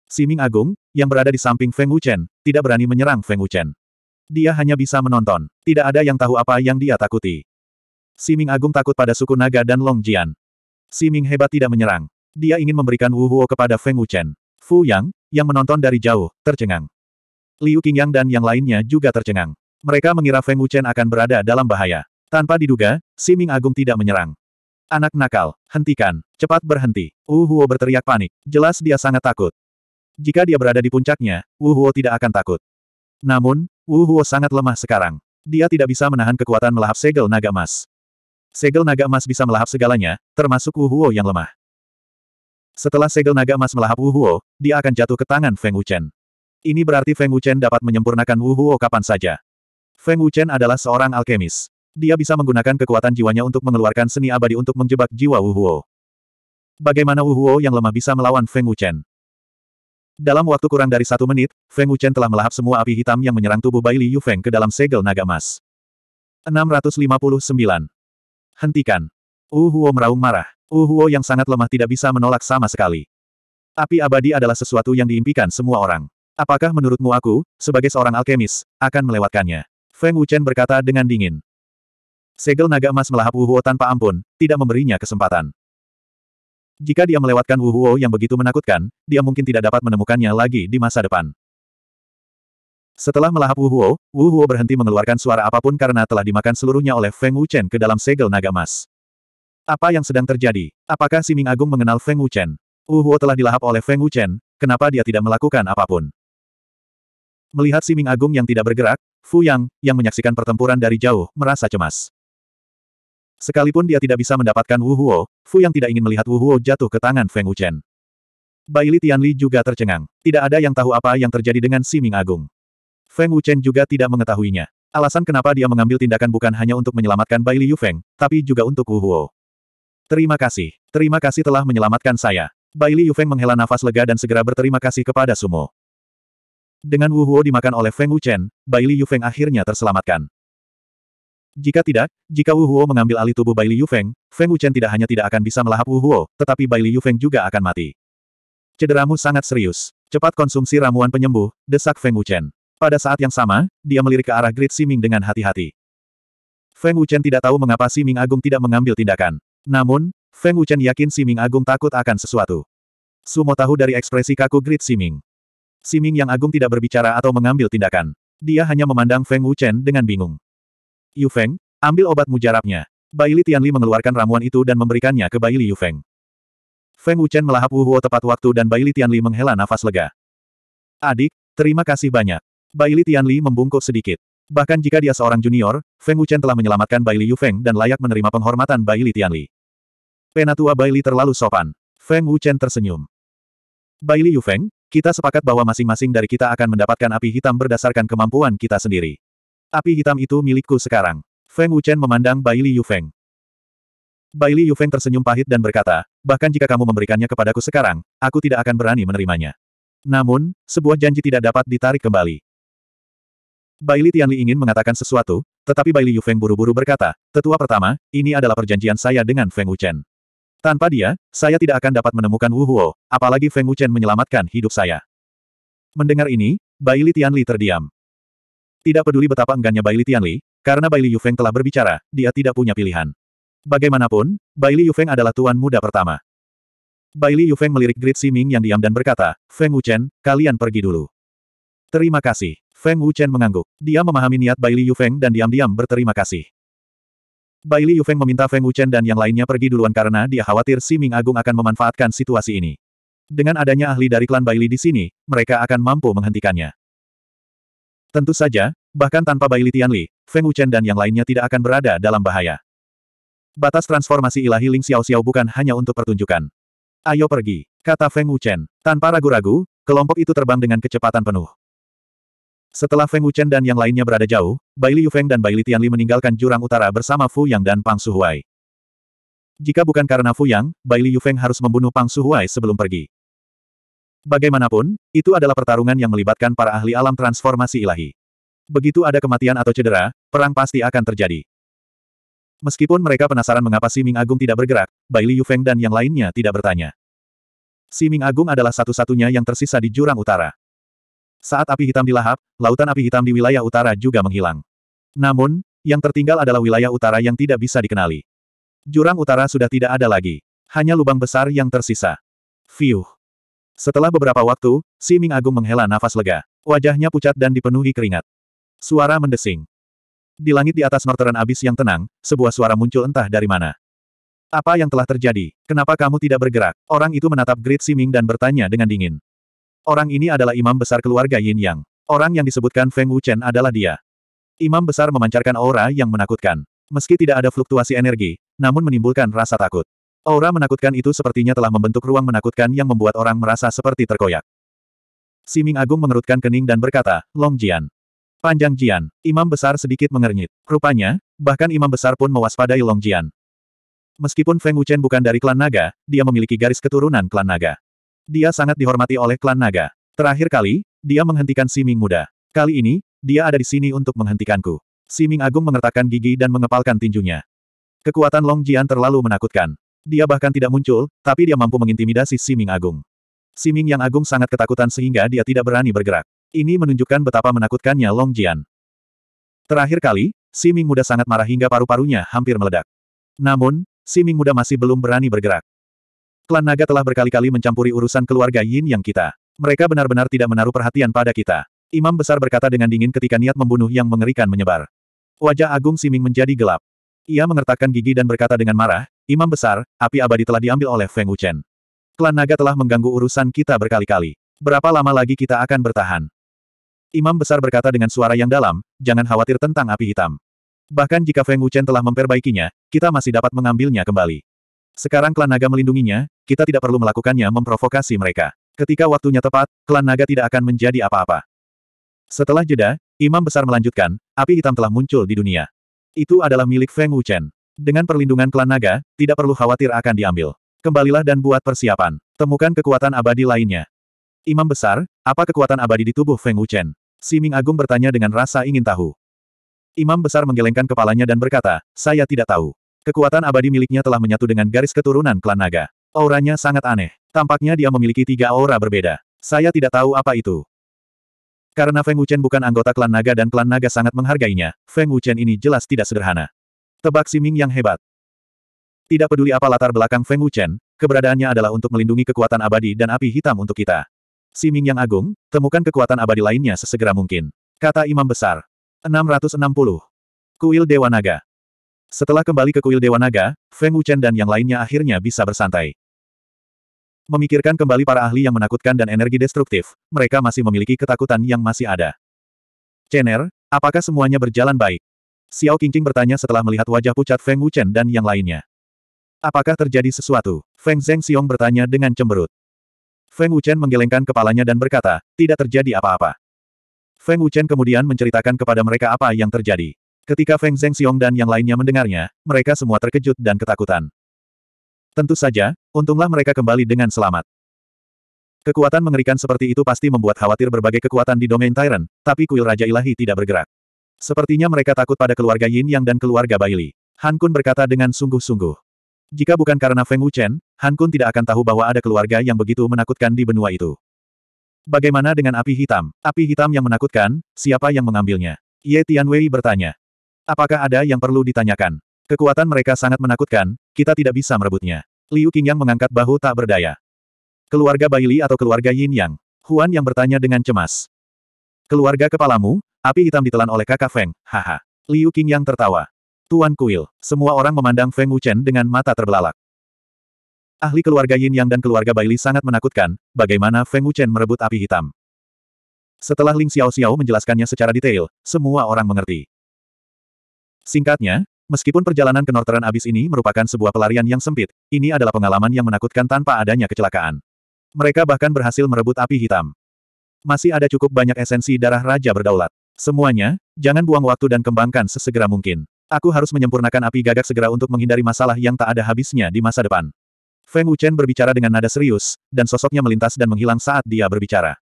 Siming Agung, yang berada di samping Feng Wuchen, tidak berani menyerang Feng Wuchen. Dia hanya bisa menonton. Tidak ada yang tahu apa yang dia takuti. Si Ming Agung takut pada suku naga dan Long Jian. Si Ming hebat tidak menyerang. Dia ingin memberikan Wu Huo kepada Feng Wuchen. Fu Yang, yang menonton dari jauh, tercengang. Liu Qingyang dan yang lainnya juga tercengang. Mereka mengira Feng Wuchen akan berada dalam bahaya. Tanpa diduga, Si Ming Agung tidak menyerang. Anak nakal, hentikan, cepat berhenti. Wu Huo berteriak panik, jelas dia sangat takut. Jika dia berada di puncaknya, Wu Huo tidak akan takut. Namun, Wu Huo sangat lemah sekarang. Dia tidak bisa menahan kekuatan melahap segel naga emas. Segel naga emas bisa melahap segalanya, termasuk Wuhuo yang lemah. Setelah segel naga emas melahap Wuhuo, dia akan jatuh ke tangan Feng Wuchen. Ini berarti Feng Wuchen dapat menyempurnakan Wuhuo kapan saja. Feng Wuchen adalah seorang alkemis. Dia bisa menggunakan kekuatan jiwanya untuk mengeluarkan seni abadi untuk menjebak jiwa Wuhuo. Bagaimana Wuhuo yang lemah bisa melawan Feng Wuchen? Dalam waktu kurang dari satu menit, Feng Wuchen telah melahap semua api hitam yang menyerang tubuh Bai Li Feng ke dalam segel naga emas. 659 Hentikan. Uhuo meraung marah. Uhuo yang sangat lemah tidak bisa menolak sama sekali. Api abadi adalah sesuatu yang diimpikan semua orang. Apakah menurutmu aku, sebagai seorang alkemis, akan melewatkannya? Feng Wuchen berkata dengan dingin. Segel naga emas melahap Wuhuo tanpa ampun, tidak memberinya kesempatan. Jika dia melewatkan Uhuo yang begitu menakutkan, dia mungkin tidak dapat menemukannya lagi di masa depan. Setelah melahap Wu Huo, Wu Huo berhenti mengeluarkan suara apapun karena telah dimakan seluruhnya oleh Feng Wuchen ke dalam segel naga emas. Apa yang sedang terjadi? Apakah Si Ming Agung mengenal Feng Wuchen? Wu Huo telah dilahap oleh Feng Wuchen, kenapa dia tidak melakukan apapun? Melihat Si Ming Agung yang tidak bergerak, Fu Yang, yang menyaksikan pertempuran dari jauh, merasa cemas. Sekalipun dia tidak bisa mendapatkan Wu Huo, Fu yang tidak ingin melihat Wu Huo jatuh ke tangan Feng Wuchen. Baili Tianli juga tercengang. Tidak ada yang tahu apa yang terjadi dengan Si Ming Agung. Feng Wuchen juga tidak mengetahuinya. Alasan kenapa dia mengambil tindakan bukan hanya untuk menyelamatkan Bai Liu Feng, tapi juga untuk Wu Huo. Terima kasih. Terima kasih telah menyelamatkan saya. Bai Liu Feng menghela nafas lega dan segera berterima kasih kepada Sumo. Dengan Wu Huo dimakan oleh Feng Wuchen, Bai Liu Feng akhirnya terselamatkan. Jika tidak, jika Wu Huo mengambil alih tubuh Bai Liu Feng, Feng Wuchen tidak hanya tidak akan bisa melahap Wu Huo, tetapi Bai Liu Feng juga akan mati. Cederamu sangat serius. Cepat konsumsi ramuan penyembuh, desak Feng Wuchen. Pada saat yang sama, dia melirik ke arah Great Siming dengan hati-hati. Feng Wuchen tidak tahu mengapa Siming Agung tidak mengambil tindakan. Namun, Feng Wuchen yakin Siming Agung takut akan sesuatu. Sumo tahu dari ekspresi kaku Great Siming. Siming yang agung tidak berbicara atau mengambil tindakan. Dia hanya memandang Feng Wuchen dengan bingung. Yu Feng, ambil obat mujarabnya. Baili Tianli mengeluarkan ramuan itu dan memberikannya ke Baili Yu Feng. Feng Wuchen melahap Wu Huo tepat waktu dan Baili Tianli menghela nafas lega. Adik, terima kasih banyak. Baili Tianli membungkuk sedikit. Bahkan jika dia seorang junior, Feng Wuchen telah menyelamatkan Baili Yufeng dan layak menerima penghormatan Baili Tianli. Penatua Baili terlalu sopan. Feng Wuchen tersenyum. Baili Yufeng, kita sepakat bahwa masing-masing dari kita akan mendapatkan api hitam berdasarkan kemampuan kita sendiri. Api hitam itu milikku sekarang. Feng Wuchen memandang Baili Yufeng. Baili Yufeng tersenyum pahit dan berkata, bahkan jika kamu memberikannya kepadaku sekarang, aku tidak akan berani menerimanya. Namun, sebuah janji tidak dapat ditarik kembali. Baili Tianli ingin mengatakan sesuatu, tetapi Baili Yufeng buru-buru berkata, Tetua pertama, ini adalah perjanjian saya dengan Feng Wuchen. Tanpa dia, saya tidak akan dapat menemukan Wu Huo, apalagi Feng Wuchen menyelamatkan hidup saya. Mendengar ini, Baili Tianli terdiam. Tidak peduli betapa enggannya Baili Tianli, karena Baili Yufeng telah berbicara, dia tidak punya pilihan. Bagaimanapun, Baili Yufeng adalah tuan muda pertama. Baili Yufeng melirik Grid Siming yang diam dan berkata, Feng Wuchen, kalian pergi dulu. Terima kasih. Feng Wuchen mengangguk. Dia memahami niat Bai Li Yufeng dan diam-diam berterima kasih. Bai Li Yufeng meminta Feng Wuchen dan yang lainnya pergi duluan karena dia khawatir Si Ming Agung akan memanfaatkan situasi ini. Dengan adanya ahli dari klan Baili di sini, mereka akan mampu menghentikannya. Tentu saja, bahkan tanpa Baili Tianli, Feng Wuchen dan yang lainnya tidak akan berada dalam bahaya. Batas transformasi ilahi Ling Xiao Xiao bukan hanya untuk pertunjukan. Ayo pergi, kata Feng Wuchen. Tanpa ragu-ragu, kelompok itu terbang dengan kecepatan penuh. Setelah Feng Wuchen dan yang lainnya berada jauh, Bai Liu Feng dan Bai Li Tianli meninggalkan jurang utara bersama Fu Yang dan Pang Su Suhuai. Jika bukan karena Fu Yang, Bai Yu Feng harus membunuh Pang Su Suhuai sebelum pergi. Bagaimanapun, itu adalah pertarungan yang melibatkan para ahli alam transformasi ilahi. Begitu ada kematian atau cedera, perang pasti akan terjadi. Meskipun mereka penasaran mengapa Si Ming Agung tidak bergerak, Bai Yu Feng dan yang lainnya tidak bertanya. Si Ming Agung adalah satu-satunya yang tersisa di jurang utara. Saat api hitam dilahap, lautan api hitam di wilayah utara juga menghilang. Namun, yang tertinggal adalah wilayah utara yang tidak bisa dikenali. Jurang utara sudah tidak ada lagi. Hanya lubang besar yang tersisa. Fiuh. Setelah beberapa waktu, Si Ming Agung menghela nafas lega. Wajahnya pucat dan dipenuhi keringat. Suara mendesing. Di langit di atas Northern Abyss yang tenang, sebuah suara muncul entah dari mana. Apa yang telah terjadi? Kenapa kamu tidak bergerak? Orang itu menatap Grid Siming dan bertanya dengan dingin. Orang ini adalah imam besar keluarga Yin Yang. Orang yang disebutkan Feng Wuchen adalah dia. Imam besar memancarkan aura yang menakutkan. Meski tidak ada fluktuasi energi, namun menimbulkan rasa takut. Aura menakutkan itu sepertinya telah membentuk ruang menakutkan yang membuat orang merasa seperti terkoyak. Siming Agung mengerutkan kening dan berkata, Long Jian. Panjang Jian, imam besar sedikit mengernyit. Rupanya, bahkan imam besar pun mewaspadai Long Jian. Meskipun Feng Wuchen bukan dari klan naga, dia memiliki garis keturunan klan naga. Dia sangat dihormati oleh klan naga. Terakhir kali, dia menghentikan Siming muda. Kali ini, dia ada di sini untuk menghentikanku. Siming Agung mengertakkan gigi dan mengepalkan tinjunya. Kekuatan Long Jian terlalu menakutkan. Dia bahkan tidak muncul, tapi dia mampu mengintimidasi Siming Agung. Siming yang agung sangat ketakutan sehingga dia tidak berani bergerak. Ini menunjukkan betapa menakutkannya Long Jian. Terakhir kali, Siming muda sangat marah hingga paru-parunya hampir meledak. Namun, Siming muda masih belum berani bergerak. Klan naga telah berkali-kali mencampuri urusan keluarga Yin yang kita. Mereka benar-benar tidak menaruh perhatian pada kita. Imam besar berkata dengan dingin ketika niat membunuh yang mengerikan menyebar. Wajah Agung Siming menjadi gelap. Ia mengertakkan gigi dan berkata dengan marah, Imam besar, api abadi telah diambil oleh Feng Wuchen. Klan naga telah mengganggu urusan kita berkali-kali. Berapa lama lagi kita akan bertahan? Imam besar berkata dengan suara yang dalam, jangan khawatir tentang api hitam. Bahkan jika Feng Wuchen telah memperbaikinya, kita masih dapat mengambilnya kembali. Sekarang klan naga melindunginya, kita tidak perlu melakukannya memprovokasi mereka. Ketika waktunya tepat, klan naga tidak akan menjadi apa-apa. Setelah jeda, Imam Besar melanjutkan, api hitam telah muncul di dunia. Itu adalah milik Feng Wuchen. Dengan perlindungan klan naga, tidak perlu khawatir akan diambil. Kembalilah dan buat persiapan. Temukan kekuatan abadi lainnya. Imam Besar, apa kekuatan abadi di tubuh Feng Wuchen? Siming Agung bertanya dengan rasa ingin tahu. Imam Besar menggelengkan kepalanya dan berkata, saya tidak tahu. Kekuatan abadi miliknya telah menyatu dengan garis keturunan klan naga. Auranya sangat aneh. Tampaknya dia memiliki tiga aura berbeda. Saya tidak tahu apa itu. Karena Feng Wuchen bukan anggota klan naga dan klan naga sangat menghargainya, Feng Wuchen ini jelas tidak sederhana. Tebak Siming yang hebat. Tidak peduli apa latar belakang Feng Wuchen, keberadaannya adalah untuk melindungi kekuatan abadi dan api hitam untuk kita. Siming yang agung, temukan kekuatan abadi lainnya sesegera mungkin. Kata Imam Besar. 660. Kuil Dewa Naga. Setelah kembali ke kuil Dewa Naga, Feng Wuchen dan yang lainnya akhirnya bisa bersantai. Memikirkan kembali para ahli yang menakutkan dan energi destruktif, mereka masih memiliki ketakutan yang masih ada. Er, apakah semuanya berjalan baik? Xiao Qingqing bertanya setelah melihat wajah pucat Feng Wuchen dan yang lainnya. Apakah terjadi sesuatu? Feng Zheng Xiong bertanya dengan cemberut. Feng Wuchen menggelengkan kepalanya dan berkata, tidak terjadi apa-apa. Feng Wuchen kemudian menceritakan kepada mereka apa yang terjadi. Ketika Feng Zheng Xiong dan yang lainnya mendengarnya, mereka semua terkejut dan ketakutan. Tentu saja, untunglah mereka kembali dengan selamat. Kekuatan mengerikan seperti itu pasti membuat khawatir berbagai kekuatan di domain Tyrant, tapi kuil Raja Ilahi tidak bergerak. Sepertinya mereka takut pada keluarga Yin Yang dan keluarga Baili. Han Kun berkata dengan sungguh-sungguh. Jika bukan karena Feng Wuchen, Han Kun tidak akan tahu bahwa ada keluarga yang begitu menakutkan di benua itu. Bagaimana dengan api hitam? Api hitam yang menakutkan, siapa yang mengambilnya? Ye Tianwei bertanya. Apakah ada yang perlu ditanyakan? Kekuatan mereka sangat menakutkan, kita tidak bisa merebutnya. Liu Qingyang mengangkat bahu tak berdaya. Keluarga Baili atau keluarga Yin Yang? Huan yang bertanya dengan cemas. Keluarga kepalamu, api hitam ditelan oleh kakak Feng, haha. Liu Qingyang tertawa. Tuan Kuil, semua orang memandang Feng Wuchen dengan mata terbelalak. Ahli keluarga Yin Yang dan keluarga Baili sangat menakutkan, bagaimana Feng Wuchen merebut api hitam. Setelah Ling Xiao Xiao menjelaskannya secara detail, semua orang mengerti. Singkatnya, meskipun perjalanan ke Northern Abyss ini merupakan sebuah pelarian yang sempit, ini adalah pengalaman yang menakutkan tanpa adanya kecelakaan. Mereka bahkan berhasil merebut api hitam. Masih ada cukup banyak esensi darah raja berdaulat. Semuanya, jangan buang waktu dan kembangkan sesegera mungkin. Aku harus menyempurnakan api gagak segera untuk menghindari masalah yang tak ada habisnya di masa depan. Feng Wuchen berbicara dengan nada serius, dan sosoknya melintas dan menghilang saat dia berbicara.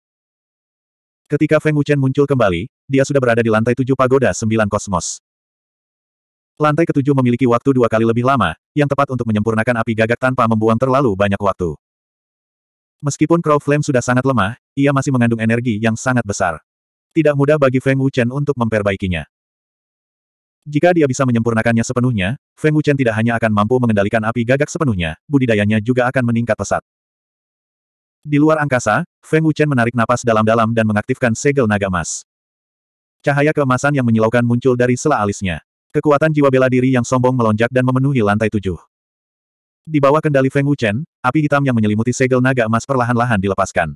Ketika Feng Wuchen muncul kembali, dia sudah berada di lantai tujuh pagoda sembilan kosmos. Lantai ketujuh memiliki waktu dua kali lebih lama, yang tepat untuk menyempurnakan api gagak tanpa membuang terlalu banyak waktu. Meskipun Crow Flame sudah sangat lemah, ia masih mengandung energi yang sangat besar. Tidak mudah bagi Feng Wuchen untuk memperbaikinya. Jika dia bisa menyempurnakannya sepenuhnya, Feng Wuchen tidak hanya akan mampu mengendalikan api gagak sepenuhnya, budidayanya juga akan meningkat pesat. Di luar angkasa, Feng Wuchen menarik napas dalam-dalam dan mengaktifkan segel naga emas. Cahaya keemasan yang menyilaukan muncul dari sela alisnya. Kekuatan jiwa bela diri yang sombong melonjak dan memenuhi lantai tujuh. Di bawah kendali Feng Wuchen, api hitam yang menyelimuti segel naga emas perlahan-lahan dilepaskan.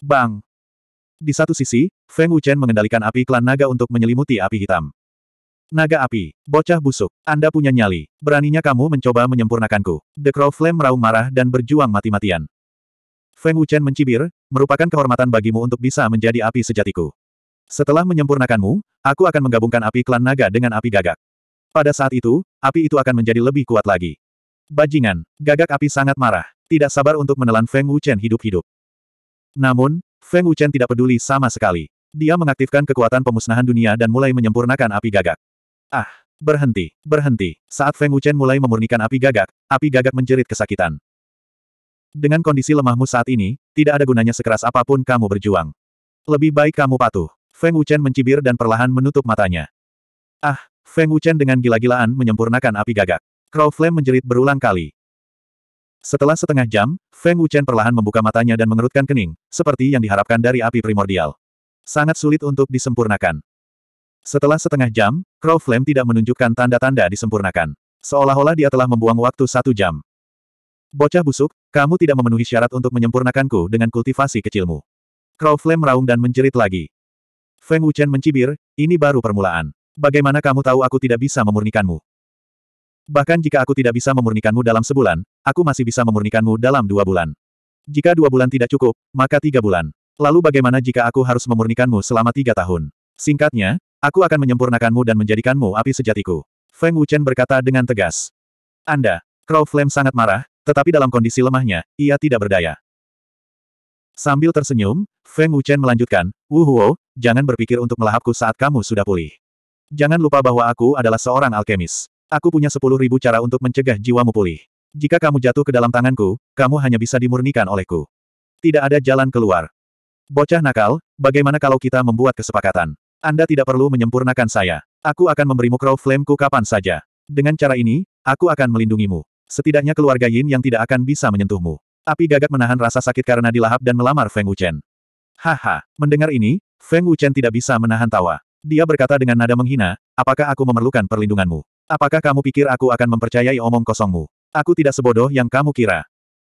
Bang! Di satu sisi, Feng Wuchen mengendalikan api klan naga untuk menyelimuti api hitam. Naga api, bocah busuk, Anda punya nyali. Beraninya kamu mencoba menyempurnakanku. The Crow Flame meraung marah dan berjuang mati-matian. Feng Wuchen mencibir, merupakan kehormatan bagimu untuk bisa menjadi api sejatiku. Setelah menyempurnakanmu, aku akan menggabungkan api klan naga dengan api gagak. Pada saat itu, api itu akan menjadi lebih kuat lagi. Bajingan, gagak api sangat marah, tidak sabar untuk menelan Feng Wuchen hidup-hidup. Namun, Feng Wuchen tidak peduli sama sekali. Dia mengaktifkan kekuatan pemusnahan dunia dan mulai menyempurnakan api gagak. Ah, berhenti, berhenti. Saat Feng Wuchen mulai memurnikan api gagak, api gagak menjerit kesakitan. Dengan kondisi lemahmu saat ini, tidak ada gunanya sekeras apapun kamu berjuang. Lebih baik kamu patuh. Feng Wuchen mencibir dan perlahan menutup matanya. Ah, Feng Wuchen dengan gila-gilaan menyempurnakan api gagak. Crow Flame menjerit berulang kali. Setelah setengah jam, Feng Wuchen perlahan membuka matanya dan mengerutkan kening, seperti yang diharapkan dari api primordial. Sangat sulit untuk disempurnakan. Setelah setengah jam, Crow Flame tidak menunjukkan tanda-tanda disempurnakan. Seolah-olah dia telah membuang waktu satu jam. Bocah busuk, kamu tidak memenuhi syarat untuk menyempurnakanku dengan kultivasi kecilmu. Crow Flame meraung dan menjerit lagi. Feng Wuchen mencibir, ini baru permulaan. Bagaimana kamu tahu aku tidak bisa memurnikanmu? Bahkan jika aku tidak bisa memurnikanmu dalam sebulan, aku masih bisa memurnikanmu dalam dua bulan. Jika dua bulan tidak cukup, maka tiga bulan. Lalu bagaimana jika aku harus memurnikanmu selama tiga tahun? Singkatnya, aku akan menyempurnakanmu dan menjadikanmu api sejatiku. Feng Wuchen berkata dengan tegas. Anda, Crow Flame sangat marah, tetapi dalam kondisi lemahnya, ia tidak berdaya. Sambil tersenyum, Feng Wuchen melanjutkan, Wu jangan berpikir untuk melahapku saat kamu sudah pulih. Jangan lupa bahwa aku adalah seorang alkemis. Aku punya sepuluh ribu cara untuk mencegah jiwamu pulih. Jika kamu jatuh ke dalam tanganku, kamu hanya bisa dimurnikan olehku. Tidak ada jalan keluar. Bocah nakal, bagaimana kalau kita membuat kesepakatan? Anda tidak perlu menyempurnakan saya. Aku akan memberimu crow flameku kapan saja. Dengan cara ini, aku akan melindungimu. Setidaknya keluarga Yin yang tidak akan bisa menyentuhmu. Api gagak menahan rasa sakit karena dilahap dan melamar Feng Wuchen. Haha, mendengar ini, Feng Wuchen tidak bisa menahan tawa. Dia berkata dengan nada menghina, apakah aku memerlukan perlindunganmu? Apakah kamu pikir aku akan mempercayai omong kosongmu? Aku tidak sebodoh yang kamu kira.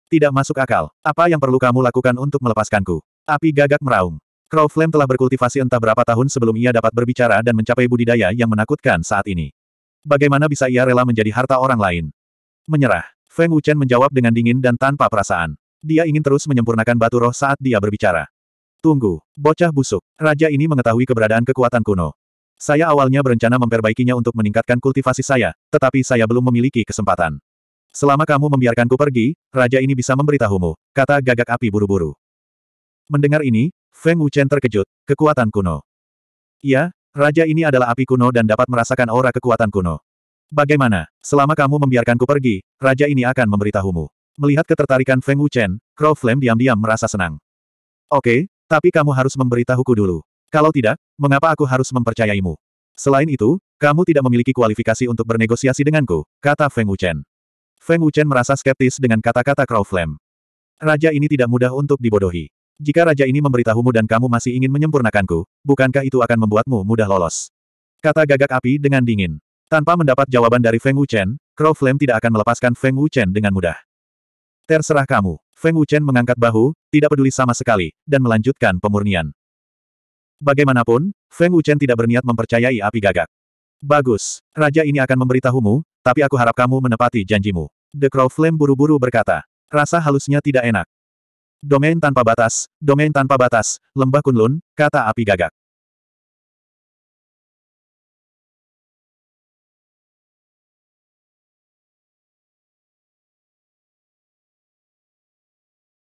Tidak masuk akal. Apa yang perlu kamu lakukan untuk melepaskanku? Api gagak meraung. Crow Flame telah berkultivasi entah berapa tahun sebelum ia dapat berbicara dan mencapai budidaya yang menakutkan saat ini. Bagaimana bisa ia rela menjadi harta orang lain? Menyerah. Feng Wuchen menjawab dengan dingin dan tanpa perasaan. Dia ingin terus menyempurnakan batu roh saat dia berbicara. Tunggu, bocah busuk. Raja ini mengetahui keberadaan kekuatan kuno. Saya awalnya berencana memperbaikinya untuk meningkatkan kultivasi saya, tetapi saya belum memiliki kesempatan. Selama kamu membiarkanku pergi, raja ini bisa memberitahumu, kata gagak api buru-buru. Mendengar ini, Feng Wuchen terkejut, kekuatan kuno. Ya, raja ini adalah api kuno dan dapat merasakan aura kekuatan kuno. Bagaimana? Selama kamu membiarkanku pergi, raja ini akan memberitahumu. Melihat ketertarikan Feng Wuchen, Crow Flame diam-diam merasa senang. Oke, tapi kamu harus memberitahuku dulu. Kalau tidak, mengapa aku harus mempercayaimu? Selain itu, kamu tidak memiliki kualifikasi untuk bernegosiasi denganku, kata Feng Wuchen. Feng Wuchen merasa skeptis dengan kata-kata Crow Flame. Raja ini tidak mudah untuk dibodohi. Jika raja ini memberitahumu dan kamu masih ingin menyempurnakanku, bukankah itu akan membuatmu mudah lolos? Kata gagak api dengan dingin. Tanpa mendapat jawaban dari Feng Wuchen, Crow Flame tidak akan melepaskan Feng Wuchen dengan mudah. Terserah kamu. Feng Wuchen mengangkat bahu, tidak peduli sama sekali, dan melanjutkan pemurnian. Bagaimanapun, Feng Wuchen tidak berniat mempercayai api gagak. Bagus, raja ini akan memberitahumu, tapi aku harap kamu menepati janjimu. The Crow Flame buru-buru berkata. Rasa halusnya tidak enak. Domain tanpa batas, domain tanpa batas, lembah kunlun, kata api gagak.